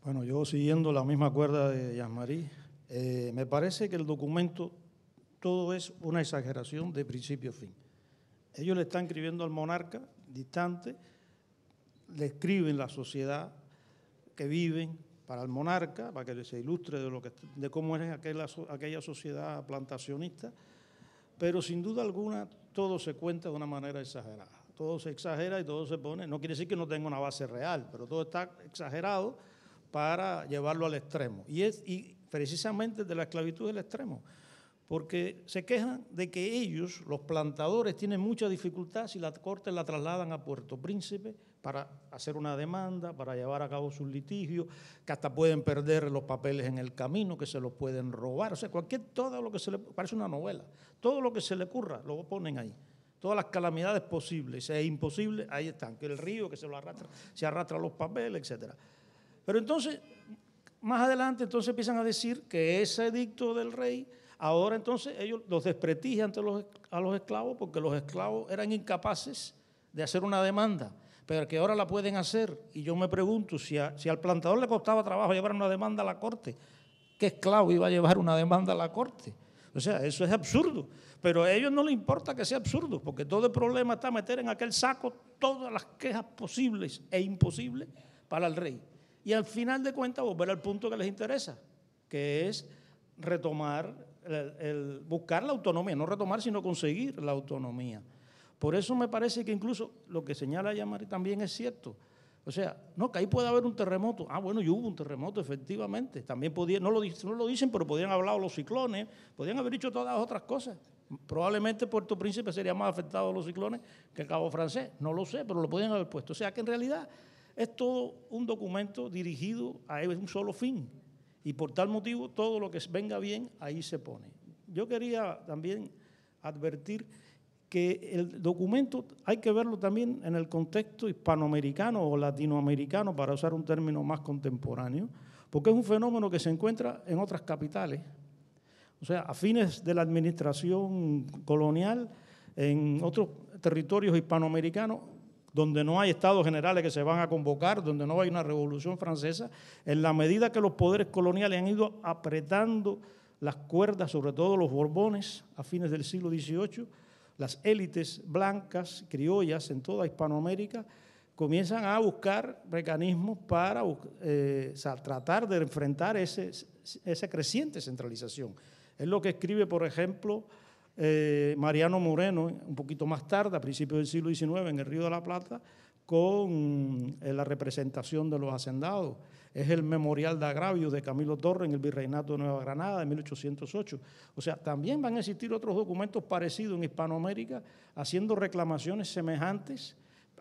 Bueno, yo siguiendo la misma cuerda de Yasmarí, eh, me parece que el documento todo es una exageración de principio a fin. Ellos le están escribiendo al monarca distante, le escriben la sociedad que viven, para el monarca, para que se ilustre de, lo que, de cómo es aquella, aquella sociedad plantacionista, pero sin duda alguna todo se cuenta de una manera exagerada. Todo se exagera y todo se pone, no quiere decir que no tenga una base real, pero todo está exagerado para llevarlo al extremo. Y, es, y precisamente de la esclavitud del extremo, porque se quejan de que ellos, los plantadores, tienen mucha dificultad si la corte la trasladan a Puerto Príncipe para hacer una demanda, para llevar a cabo sus litigios, que hasta pueden perder los papeles en el camino, que se los pueden robar. O sea, cualquier, todo lo que se le, parece una novela, todo lo que se le ocurra, lo ponen ahí. Todas las calamidades posibles, es imposible, ahí están. Que el río que se lo arrastra, se arrastra los papeles, etc. Pero entonces, más adelante, entonces empiezan a decir que ese edicto del rey Ahora entonces ellos los desprestigian ante los, a los esclavos porque los esclavos eran incapaces de hacer una demanda pero que ahora la pueden hacer. Y yo me pregunto, si, si al plantador le costaba trabajo llevar una demanda a la corte, ¿qué esclavo iba a llevar una demanda a la corte? O sea, eso es absurdo. Pero a ellos no les importa que sea absurdo, porque todo el problema está meter en aquel saco todas las quejas posibles e imposibles para el rey. Y al final de cuentas volver al punto que les interesa, que es retomar, buscar la autonomía, no retomar, sino conseguir la autonomía. Por eso me parece que incluso lo que señala Yamari también es cierto. O sea, no, que ahí puede haber un terremoto. Ah, bueno, y hubo un terremoto, efectivamente. También podían, no lo, dicen, pero podían haber hablado los ciclones, podían haber dicho todas otras cosas. Probablemente Puerto Príncipe sería más afectado a los ciclones que Cabo Francés. No lo sé, pero lo pueden haber puesto. O sea, que en realidad es todo un documento dirigido a un solo fin. Y por tal motivo, todo lo que venga bien, ahí se pone. Yo quería también advertir que el documento hay que verlo también en el contexto hispanoamericano o latinoamericano, para usar un término más contemporáneo, porque es un fenómeno que se encuentra en otras capitales. O sea, a fines de la administración colonial, en otros territorios hispanoamericanos, donde no hay estados generales que se van a convocar, donde no hay una revolución francesa, en la medida que los poderes coloniales han ido apretando las cuerdas, sobre todo los borbones, a fines del siglo XVIII, las élites blancas, criollas en toda Hispanoamérica, comienzan a buscar mecanismos para eh, tratar de enfrentar ese, esa creciente centralización. Es lo que escribe, por ejemplo, eh, Mariano Moreno, un poquito más tarde, a principios del siglo XIX, en el Río de la Plata, con eh, la representación de los hacendados es el Memorial de Agravio de Camilo Torres en el Virreinato de Nueva Granada de 1808. O sea, también van a existir otros documentos parecidos en Hispanoamérica haciendo reclamaciones semejantes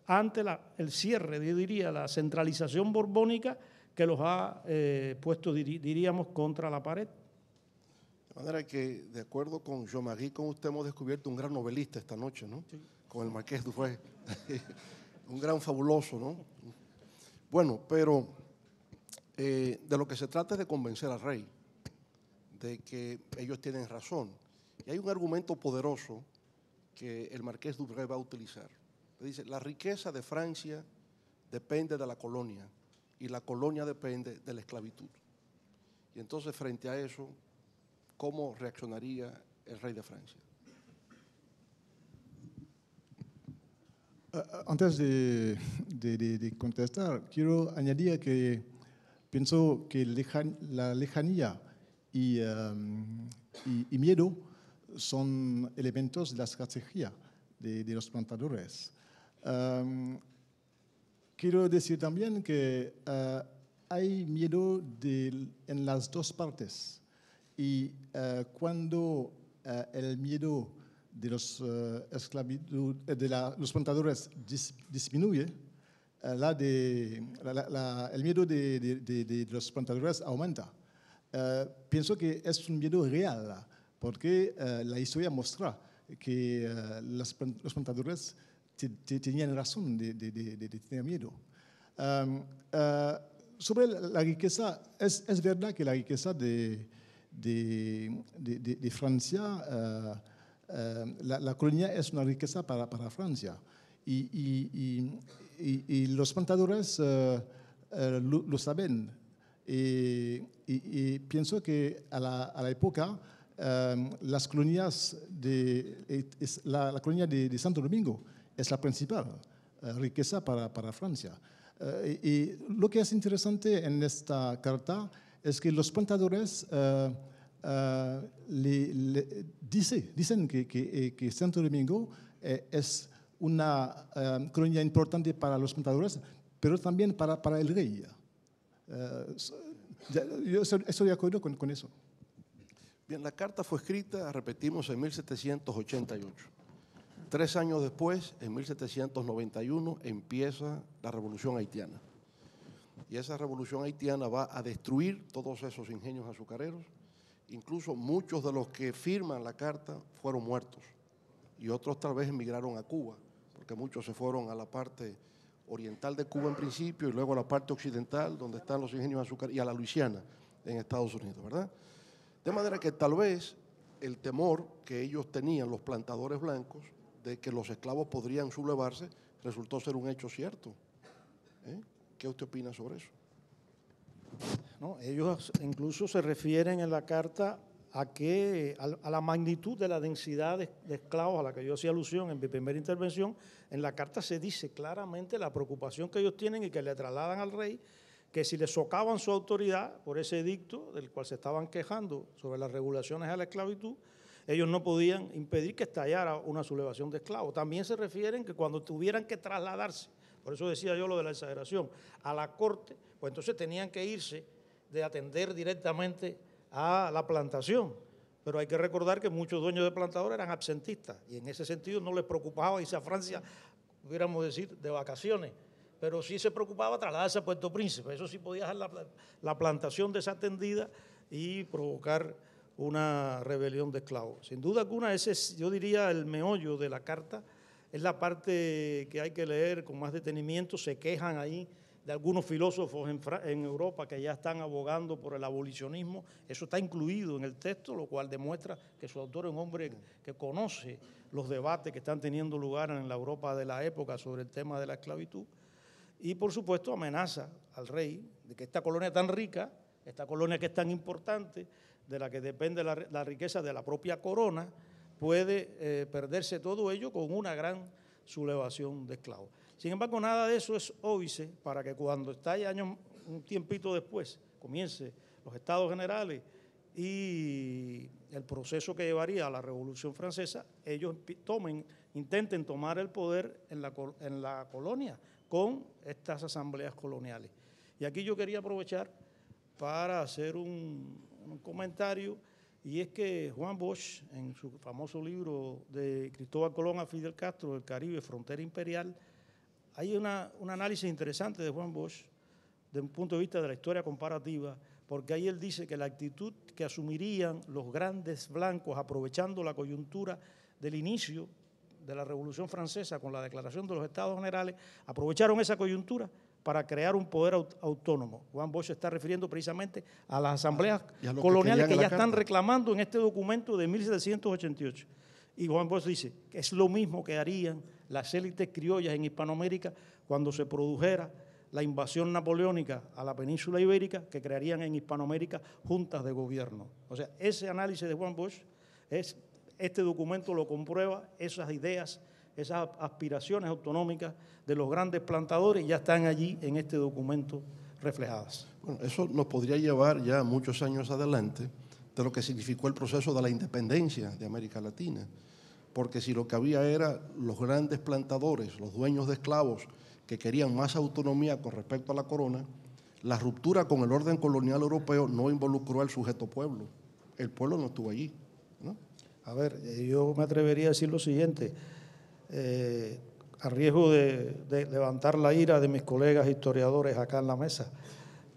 ante el cierre, yo diría, la centralización borbónica que los ha eh, puesto, diríamos, contra la pared. De manera que, de acuerdo con Jean-Marie, con usted hemos descubierto un gran novelista esta noche, ¿no? Con el Marqués fue un gran fabuloso, ¿no? Bueno, pero eh, de lo que se trata es de convencer al rey de que ellos tienen razón. Y hay un argumento poderoso que el marqués Dubré va a utilizar. Dice, la riqueza de Francia depende de la colonia y la colonia depende de la esclavitud. Y entonces frente a eso, ¿cómo reaccionaría el rey de Francia? antes de contestar, quiero añadir que Pienso que la lejanía em, y, miedo son elementos de la estrategia de, los plantadores. Em, quiero decir también que eh, hay miedo en las dos partes y eh, cuando eh, el miedo de los, plantadores disminuye, eh, el miedo de, los plantadores aumenta. Eh, pienso que es un miedo real, porque eh, la historia muestra que los, plantadores tenían razón de, tener miedo. Em, sobre la riqueza, es, verdad que la riqueza de, Francia, la, colonia es una riqueza para, Francia. y y, los plantadores eh, eh, lo, saben. Y, pienso que a la, época em, las colonias de, eh, la, colonia de, Santo Domingo es la principal riqueza para, Francia. y, lo que es interesante en esta carta es que los plantadores dicen que, que, que Santo Domingo es una eh, crónica importante para los contadores, pero también para, para el rey. Eh, yo estoy de acuerdo con, eso. Bien, la carta fue escrita, repetimos, en 1788. Tres años después, en 1791, empieza la revolución haitiana. Y esa revolución haitiana va a destruir todos esos ingenios azucareros. Incluso muchos de los que firman la carta fueron muertos y otros tal vez emigraron a Cuba que muchos se fueron a la parte oriental de Cuba en principio y luego a la parte occidental, donde están los ingenios azúcar y a la Luisiana en Estados Unidos, ¿verdad? De manera que tal vez el temor que ellos tenían, los plantadores blancos, de que los esclavos podrían sublevarse, resultó ser un hecho cierto. ¿eh? ¿Qué usted opina sobre eso? No, ellos incluso se refieren en la carta a, que, a, la magnitud de la densidad de, esclavos a la que yo hacía alusión en mi primera intervención, en la carta se dice claramente la preocupación que ellos tienen y que le trasladan al rey, que si le socavan su autoridad por ese edicto del cual se estaban quejando sobre las regulaciones a la esclavitud, ellos no podían impedir que estallara una sublevación de esclavos. También se refieren que cuando tuvieran que trasladarse, por eso decía yo lo de la exageración, a la corte, pues entonces tenían que irse de atender directamente a la plantación. Pero hay que recordar que muchos dueños de plantadores eran absentistas y en ese sentido no les preocupaba irse a Francia, hubiéramos decir, de vacaciones. Pero sí se preocupaba trasladarse a Puerto Príncipe. Eso sí podía dejar la plantación desatendida y provocar una rebelión de esclavos. Sin duda alguna, ese es, yo diría, el meollo de la carta. Es la parte que hay que leer con más detenimiento. Se quejan ahí de algunos filósofos en, Europa que ya están abogando por el abolicionismo. Eso está incluido en el texto, lo cual demuestra que su autor es un hombre que conoce los debates que están teniendo lugar en la Europa de la época sobre el tema de la esclavitud. Y por supuesto amenaza al rey de que esta colonia tan rica, esta colonia que es tan importante, de la que depende la, riqueza de la propia corona, puede eh, perderse todo ello con una gran sublevación de esclavos. Sin embargo, nada de eso es óbice para que cuando estalle años, un tiempito después, comiencen los estados generales y el proceso que llevaría a la Revolución Francesa, ellos tomen, intenten tomar el poder en la, colonia con estas asambleas coloniales. Y aquí yo quería aprovechar para hacer un, un comentario, y es que Juan Bosch, en su famoso libro de Cristóbal Colón a Fidel Castro, El Caribe, Frontera Imperial, hay un análisis interesante de Juan Bosch desde un punto de vista de la historia comparativa, porque ahí él dice que la actitud que asumirían los grandes blancos aprovechando la coyuntura del inicio de la Revolución Francesa con la declaración de los Estados Generales, aprovecharon esa coyuntura para crear un poder autónomo. Juan Bosch está refiriendo precisamente a las asambleas ah, coloniales que, ya están reclamando en este documento de 1788. Y Juan Bosch dice que es lo mismo que harían las élites criollas en Hispanoamérica cuando se produjera la invasión napoleónica a la península ibérica que crearían en Hispanoamérica juntas de gobierno. O sea, ese análisis de Juan Bosch, es, este documento lo comprueba, esas ideas, esas aspiraciones autonómicas de los grandes plantadores ya están allí en este documento reflejadas. Bueno, eso nos podría llevar ya muchos años adelante de lo que significó el proceso de la independencia de América Latina porque si lo que había era los grandes plantadores, los dueños de esclavos, que querían más autonomía con respecto a la corona, la ruptura con el orden colonial europeo no involucró al sujeto pueblo. El pueblo no estuvo allí. A ver, eh, yo me atrevería a decir lo siguiente, eh, a riesgo de, de, levantar la ira de mis colegas historiadores acá en la mesa,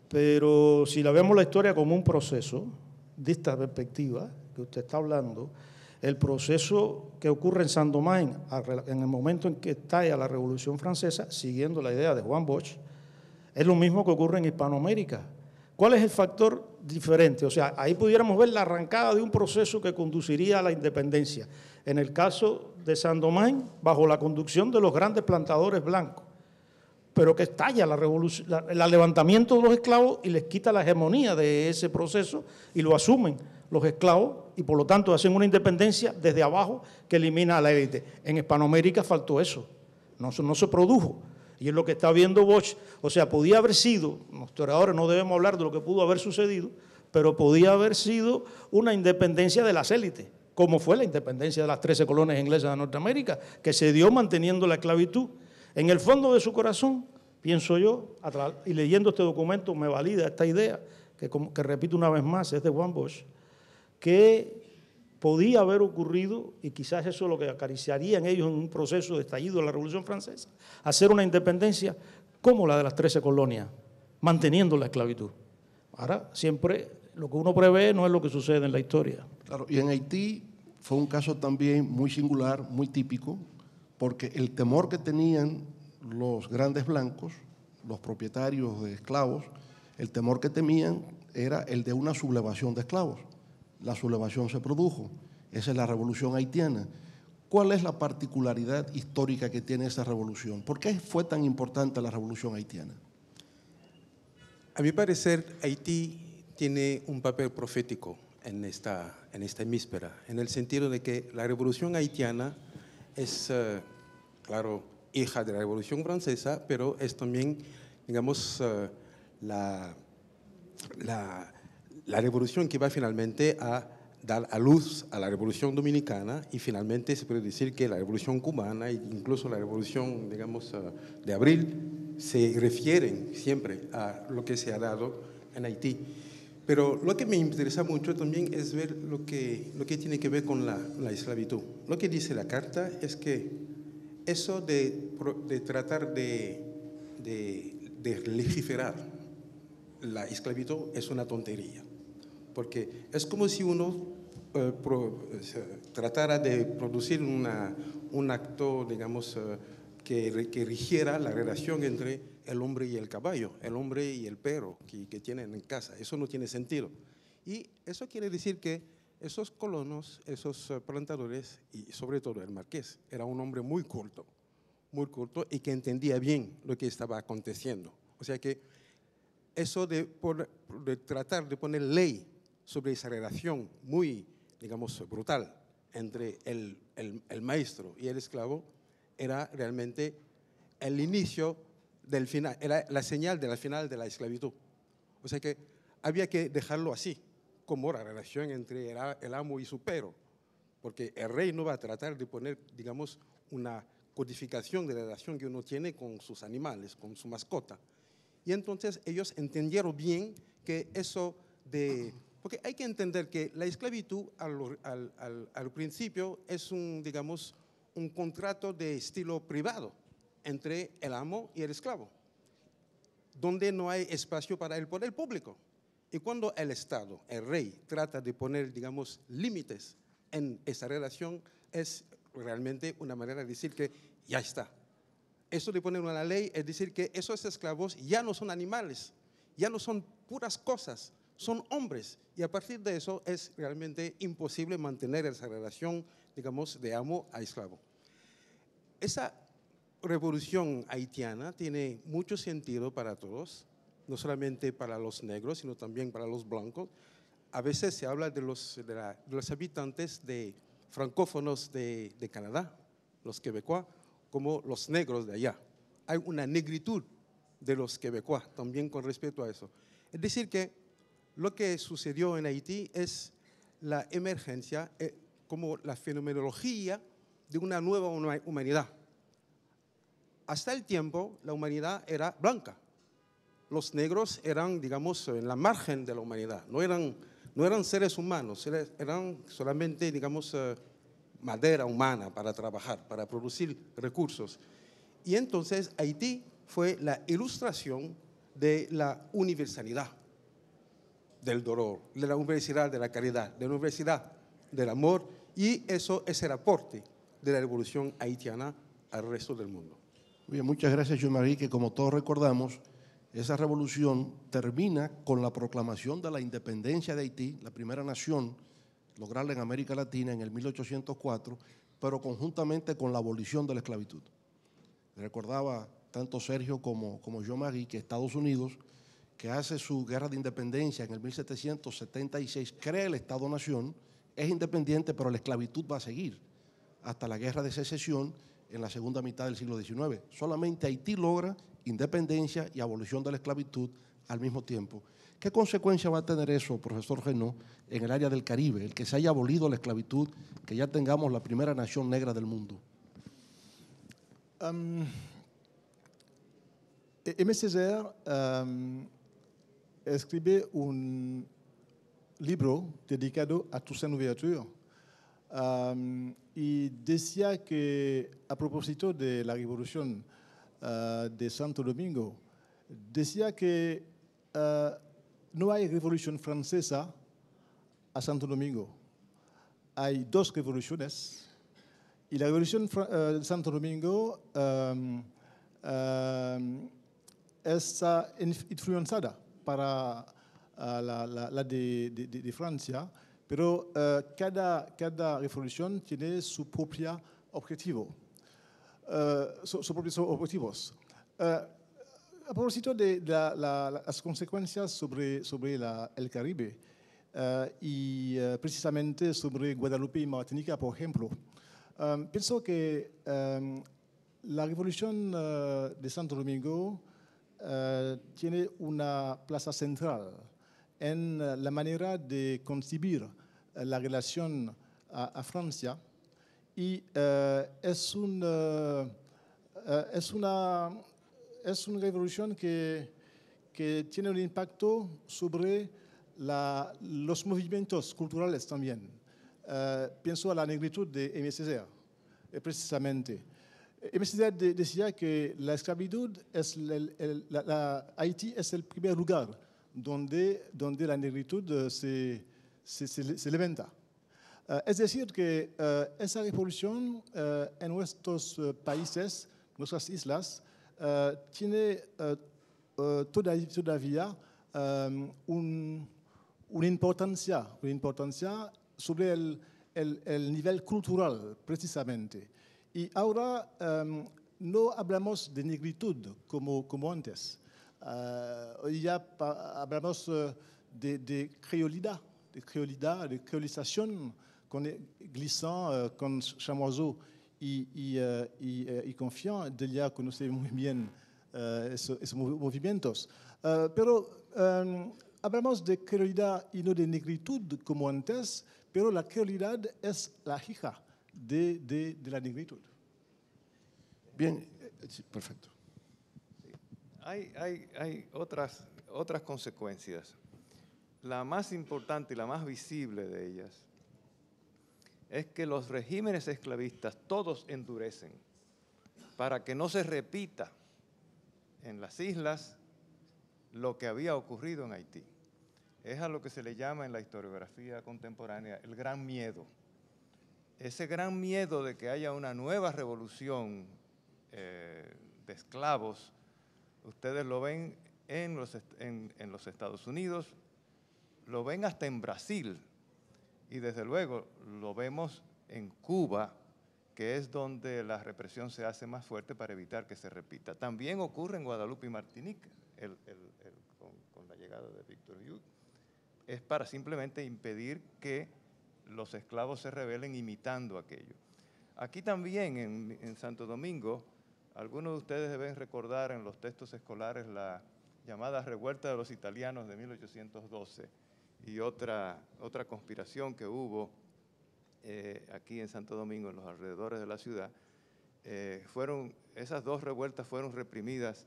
pero si la vemos la historia como un proceso, de esta perspectiva que usted está hablando, el proceso que ocurre en Saint-Domingue en el momento en que estalla la Revolución Francesa, siguiendo la idea de Juan Bosch, es lo mismo que ocurre en Hispanoamérica. ¿Cuál es el factor diferente? O sea, ahí pudiéramos ver la arrancada de un proceso que conduciría a la independencia. En el caso de Saint-Domingue, bajo la conducción de los grandes plantadores blancos, pero que estalla la revolución, el levantamiento de los esclavos y les quita la hegemonía de ese proceso y lo asumen los esclavos y por lo tanto hacen una independencia desde abajo que elimina a la élite. En Hispanoamérica faltó eso, no, se produjo. Y es lo que está viendo Bosch. O sea, podía haber sido, nosotros ahora no debemos hablar de lo que pudo haber sucedido, pero podía haber sido una independencia de las élites, como fue la independencia de las 13 colonias inglesas de Norteamérica, que se dio manteniendo la esclavitud. En el fondo de su corazón, pienso yo, y leyendo este documento me valida esta idea, que, que repito una vez más, es de Juan Bosch que podía haber ocurrido, y quizás eso es lo que acariciarían ellos en un proceso de estallido de la Revolución Francesa, hacer una independencia como la de las 13 colonias, manteniendo la esclavitud. Ahora, siempre lo que uno prevé no es lo que sucede en la historia. Claro, y en Haití fue un caso también muy singular, muy típico, porque el temor que tenían los grandes blancos, los propietarios de esclavos, el temor que temían era el de una sublevación de esclavos la sublevación se produjo. Esa es la revolución haitiana. ¿Cuál es la particularidad histórica que tiene esa revolución? ¿Por qué fue tan importante la revolución haitiana? A mi parecer, Haití tiene un papel profético en esta, en esta hemisfera, en el sentido de que la revolución haitiana es, eh, claro, hija de la revolución francesa, pero es también, digamos, eh, la, la, la revolución que va finalmente a dar a luz a la revolución dominicana y finalmente se puede decir que la revolución cubana e incluso la revolución, digamos, ah, de abril se refieren siempre a lo que se ha dado en Haití. Pero lo que me interesa mucho también es ver lo que, lo que tiene que ver con la, esclavitud. Lo que dice la carta es que eso de, tratar de, de legiferar la esclavitud es una tontería porque es como si uno eh, tratara de producir un acto, digamos, eh, que, que, rigiera la relación entre el hombre y el caballo, el hombre y el perro que, tienen en casa. Eso no tiene sentido. Y eso quiere decir que esos colonos, esos eh, plantadores, y sobre todo el marqués, era un hombre muy culto, muy culto y que entendía bien lo que estaba aconteciendo. O sea que eso de, por, de tratar de poner ley sobre esa relación muy, digamos, brutal entre el, maestro y el esclavo, era realmente el inicio del final, era la señal del final de la esclavitud. O sea que había que dejarlo así, como la relación entre el amo y su pero, porque el rey no va a tratar de poner, digamos, una codificación de la relación que uno tiene con sus animales, con su mascota. Y entonces ellos entendieron bien que eso de porque hay que entender que la esclavitud al, principio es un, digamos, un contrato de estilo privado entre el amo y el esclavo, donde no hay espacio para el poder público. Y cuando el Estado, el rey, trata de poner, digamos, límites en esa relación, es realmente una manera de decir que ya está. Eso de poner una ley es decir que esos esclavos ya no son animales, ya no son puras cosas, son hombres. Y a partir de eso es realmente imposible mantener esa relación, digamos, de amo a esclavo. Esa revolución haitiana tiene mucho sentido para todos, no solamente para los negros, sino también para los blancos. A veces se habla de los, los habitantes de francófonos de, Canadá, los quebecois, como los negros de allá. Hay una negritud de los quebecois también con respecto a eso. Es decir, que lo que sucedió en Haití es la emergencia, eh, como la fenomenología de una nueva humanidad. Hasta el tiempo la humanidad era blanca. Los negros eran, digamos, en la margen de la humanidad. No eran, no eran seres humanos, eran solamente, digamos, eh, madera humana para trabajar, para producir recursos. Y entonces Haití fue la ilustración de la universalidad del dolor, de la universidad de la caridad, de la universidad del amor, y eso es el aporte de la revolución haitiana al resto del mundo. muchas gracias, John Magui, que como todos recordamos, esa revolución termina con la proclamación de la independencia de Haití, la primera nación lograrla en América Latina en el 1804, pero conjuntamente con la abolición de la esclavitud. Recordaba tanto Sergio como, como jean que Estados Unidos que hace su guerra de independencia en el 1776, crea el Estado-Nación, es independiente, pero la esclavitud va a seguir hasta la guerra de secesión en la segunda mitad del siglo XIX. Solamente Haití logra independencia y abolición de la esclavitud al mismo tiempo. ¿Qué consecuencia va a tener eso, profesor Renaud, en el área del Caribe, el que se haya abolido la esclavitud, que ya tengamos la primera nación negra del mundo? Em, e, M. Écrivait un libro dedicado a tu Ouverture um, y decía que a propósito de la révolution ah, de Santo Domingo, decía que uh, no hay revolución française à Santo Domingo. Hay dos révolutions. Et la révolution ah, de Santo Domingo est influencée. para eh, la, de, Francia, pero eh, cada, cada revolución tiene su propio objetivo, eh, sus propios objetivos. a propósito de, las consecuencias sobre, sobre el Caribe y precisamente sobre Guadalupe y Martinica, por ejemplo, pienso que la revolución de Santo Domingo eh, tiene una plaza central en eh, la manera de concebir eh, la relación a, Francia y es, es, una, revolución que, que tiene un impacto sobre los movimientos culturales también. pienso a la negritud de M. precisamente. Et Messidad decía que la esclavitud est la, la, Haití est le premier lugar dont donde la negritud se, se, se, cest levanta. Uh, es decir, que euh, esa révolution euh, en nuestros euh, países, nuestras islas, euh, tiene euh, todavía, todavía euh, un, una, importancia, una importancia sobre el, el, el nivel cultural, precisamente. Y ahora um, ehm, no hablamos de negritud comme como antes. Eh, parlons hablamos de, eh, de de creolidad, de con e, glissant uh, con chamoiseau y, confiant de ya conocer muy bien esos, mouvements. movimientos. pero parlons ehm, hablamos de creolidad y no de negritud como antes, pero la creolidad es la hija. de, la negritud. Bien, eh, perfecto. Hay, otras, otras consecuencias. La más importante y la más visible de ellas es que los regímenes esclavistas todos endurecen para que no se repita en las islas lo que había ocurrido en Haití. Es a lo que se le llama en la historiografía contemporánea el gran miedo ese gran miedo de que haya una nueva revolución eh, de esclavos, ustedes lo ven en los, Estados Unidos, lo ven hasta en Brasil y desde luego lo vemos en Cuba, que es donde la represión se hace más fuerte para evitar que se repita. También ocurre en Guadalupe y Martinique con, con, la llegada de Víctor Hugo. Es para simplemente impedir que los esclavos se rebelen imitando aquello. Aquí también, en, Santo Domingo, algunos de ustedes deben recordar en los textos escolares la llamada Revuelta de los Italianos de 1812 y otra, otra conspiración que hubo eh, aquí en Santo Domingo, en los alrededores de la ciudad, eh, fueron, esas dos revueltas fueron reprimidas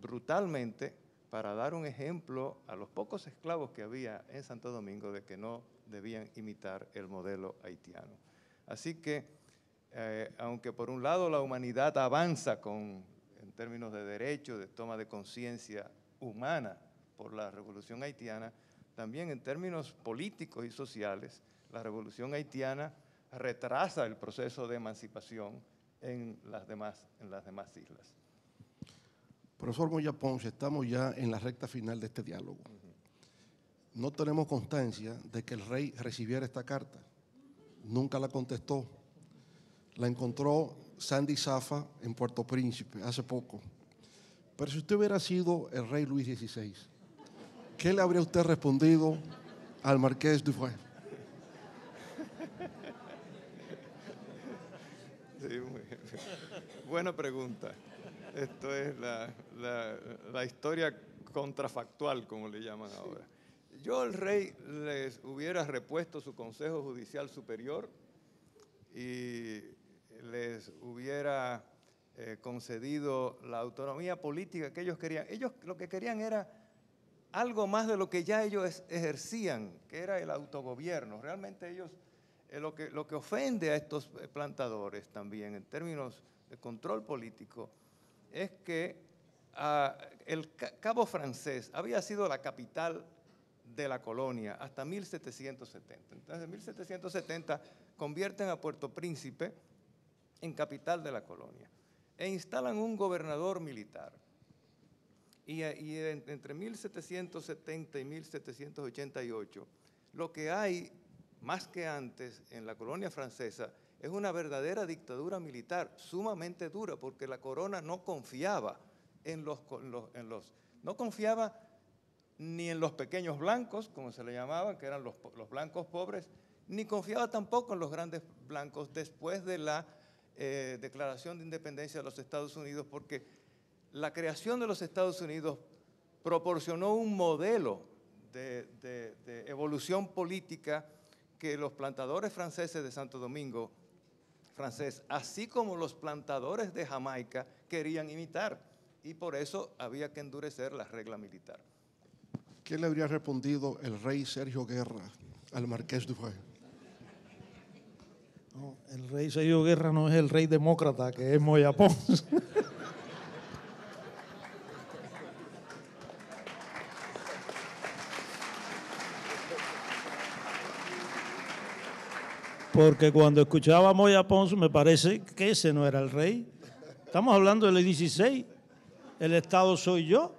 brutalmente para dar un ejemplo a los pocos esclavos que había en Santo Domingo de que no debían imitar el modelo haitiano. Así que, eh, aunque por un lado la humanidad avanza con, en términos de derecho de toma de conciencia humana por la revolución haitiana, también en términos políticos y sociales, la revolución haitiana retrasa el proceso de emancipación en las demás, en las demás islas. Profesor Moya Ponce, estamos ya en la recta final de este diálogo no tenemos constancia de que el rey recibiera esta carta. Nunca la contestó. La encontró Sandy Zafa en Puerto Príncipe hace poco. Pero si usted hubiera sido el rey Luis XVI, ¿qué le habría usted respondido al marqués Dufresne? Buena pregunta. Esto es la, la, historia contrafactual, como le llaman ahora yo el rey les hubiera repuesto su Consejo Judicial Superior y les hubiera eh, concedido la autonomía política que ellos querían. Ellos lo que querían era algo más de lo que ya ellos ejercían, que era el autogobierno. Realmente ellos, eh, lo, que, lo que ofende a estos eh, plantadores también en términos de control político, es que ah, el Cabo Francés había sido la capital de la colonia hasta 1770. Entonces, en 1770 convierten a Puerto Príncipe en capital de la colonia e instalan un gobernador militar. Y, eh, entre 1770 y 1788, lo que hay más que antes en la colonia francesa es una verdadera dictadura militar sumamente dura porque la corona no confiaba en los, en los, no confiaba ni en los pequeños blancos, como se le llamaba, que eran los, blancos pobres, ni confiaba tampoco en los grandes blancos después de la eh, declaración de independencia de los Estados Unidos, porque la creación de los Estados Unidos proporcionó un modelo de, de evolución política que los plantadores franceses de Santo Domingo, francés, así como los plantadores de Jamaica, querían imitar. Y por eso había que endurecer la regla militar. ¿Qué le habría respondido el rey Sergio Guerra al marqués Dufay? No, el rey Sergio Guerra no es el rey demócrata, que es Pons. Porque cuando escuchaba a Moya Pons me parece que ese no era el rey. Estamos hablando del 16. El Estado soy yo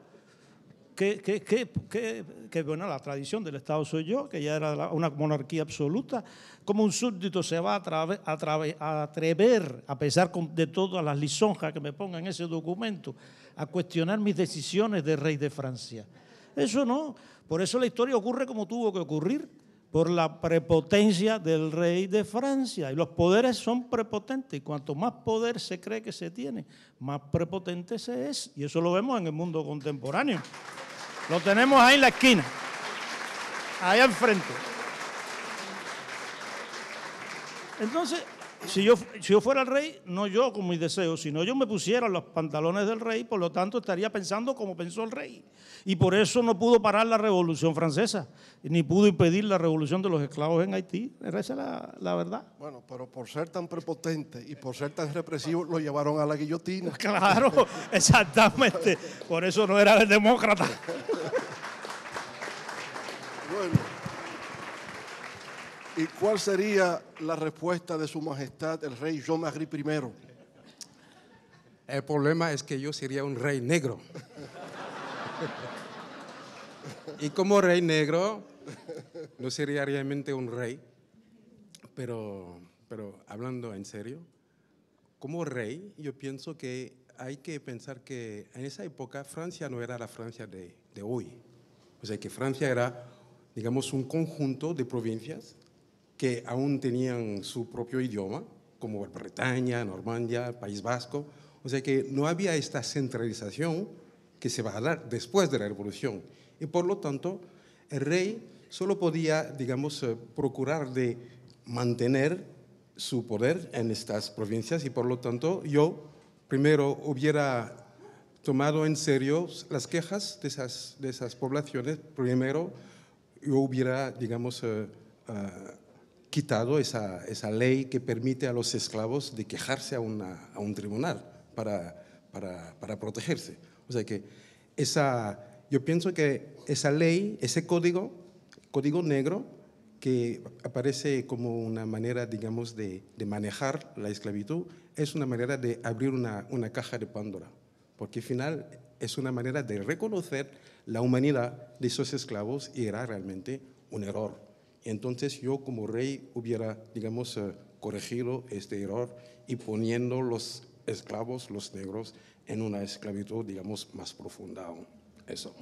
que, bueno, la tradición del Estado soy yo, que ya era una monarquía absoluta, como un súbdito se va a, a, atrever, a pesar de todas las lisonjas que me pongan en ese documento, a cuestionar mis decisiones de rey de Francia. Eso no, por eso la historia ocurre como tuvo que ocurrir, por la prepotencia del rey de Francia. Y los poderes son prepotentes, y cuanto más poder se cree que se tiene, más prepotente se es. Y eso lo vemos en el mundo contemporáneo. Lo tenemos ahí en la esquina, ahí al frente. Entonces, si yo, si yo fuera el rey, no yo con mis deseos, sino yo me pusiera los pantalones del rey, por lo tanto estaría pensando como pensó el rey. Y por eso no pudo parar la revolución francesa, ni pudo impedir la revolución de los esclavos en Haití. Esa es la, la verdad. Bueno, pero por ser tan prepotente y por ser tan represivo, lo llevaron a la guillotina. Claro, exactamente. Por eso no era el demócrata. bueno. ¿Y cuál sería la respuesta de su majestad, el rey John I? El problema es que yo sería un rey negro. y como rey negro, no sería realmente un rey, pero, hablando en serio, como rey, yo pienso que hay que pensar que en esa época Francia no era la Francia de, de hoy. O sea, que Francia era, digamos, un conjunto de provincias que aún tenían su propio idioma, como Bretaña, Normandía, País Vasco. O sea que no había esta centralización que se va a dar después de la revolución. Y por lo tanto, el rey solo podía, digamos, eh, procurar de mantener su poder en estas provincias y por lo tanto yo primero hubiera tomado en serio las quejas de esas, de esas poblaciones, primero yo hubiera, digamos, eh, eh, quitado esa, esa, ley que permite a los esclavos de quejarse a, una, a un tribunal para, para, para, protegerse. O sea que esa, yo pienso que esa ley, ese código, código negro, que aparece como una manera, digamos, de, de manejar la esclavitud, es una manera de abrir una, una caja de Pandora, porque al final es una manera de reconocer la humanidad de esos esclavos y era realmente un error. Entonces yo como rey hubiera, digamos, eh, corregido este error y poniendo los esclavos, los negros, en una esclavitud, digamos, más profunda aún. Eso.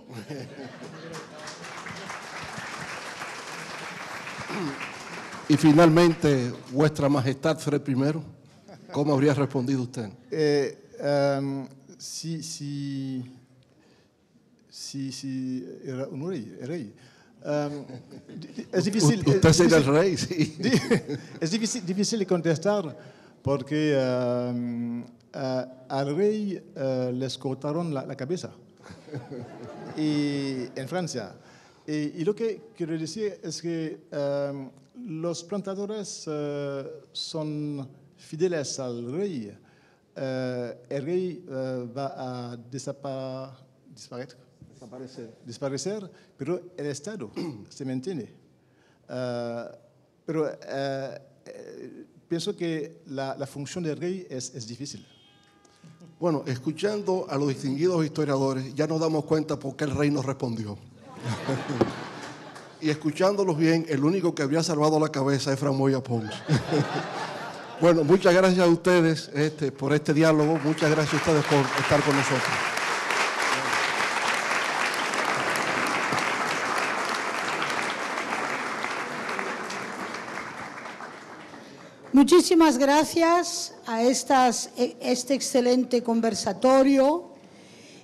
Y finalmente, vuestra majestad Fred I, ¿cómo habría respondido usted? Sí, eh, sí, em, si, si, si, si, era un rey, rey. es euh, difícil. U, usted será el rey, sí. Es difícil, difícil de contestar porque euh, euh, al rey uh, eh, les cortaron la, la cabeza y, en Francia. Y, y, lo que quiero decir es que eh, los plantadores eh, son fieles al rey. el rey va a desapa, disparaître desaparecer. desaparecer pero el Estado se mantiene. Ah, pero eh, eh, pienso que la, función del rey es, es difícil. Bueno, escuchando a los distinguidos historiadores, ya nos damos cuenta por qué el rey no respondió. y escuchándolos bien, el único que habría salvado la cabeza es Framoya Pons. bueno, muchas gracias a ustedes este, por este diálogo, muchas gracias a ustedes por estar con nosotros. Muchísimas gracias a e, este excelente conversatorio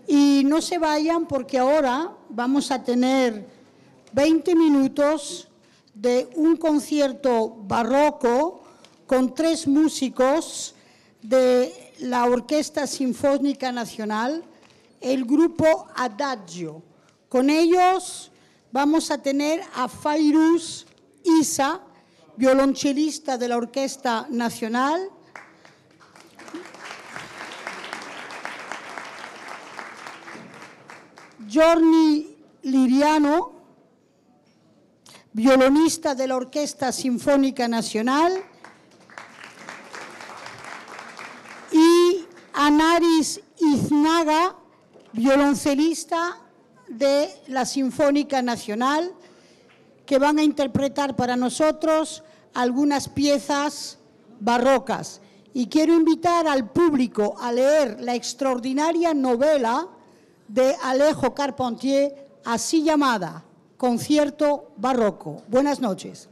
y no se vayan porque ahora vamos a tener 20 minutos de un concierto barroco con tres músicos de la Orquesta Sinfónica Nacional, el grupo Adagio. Con ellos vamos a tener a Fairus Isa, violonchelista de la Orquesta Nacional. Giorni Liriano, violonista de la Orquesta Sinfónica Nacional. Y Anaris Iznaga, violoncelista de la Sinfónica Nacional que van a interpretar para nosotros algunas piezas barrocas. Y quiero invitar al público a leer la extraordinaria novela de Alejo Carpentier, así llamada Concierto Barroco. Buenas noches.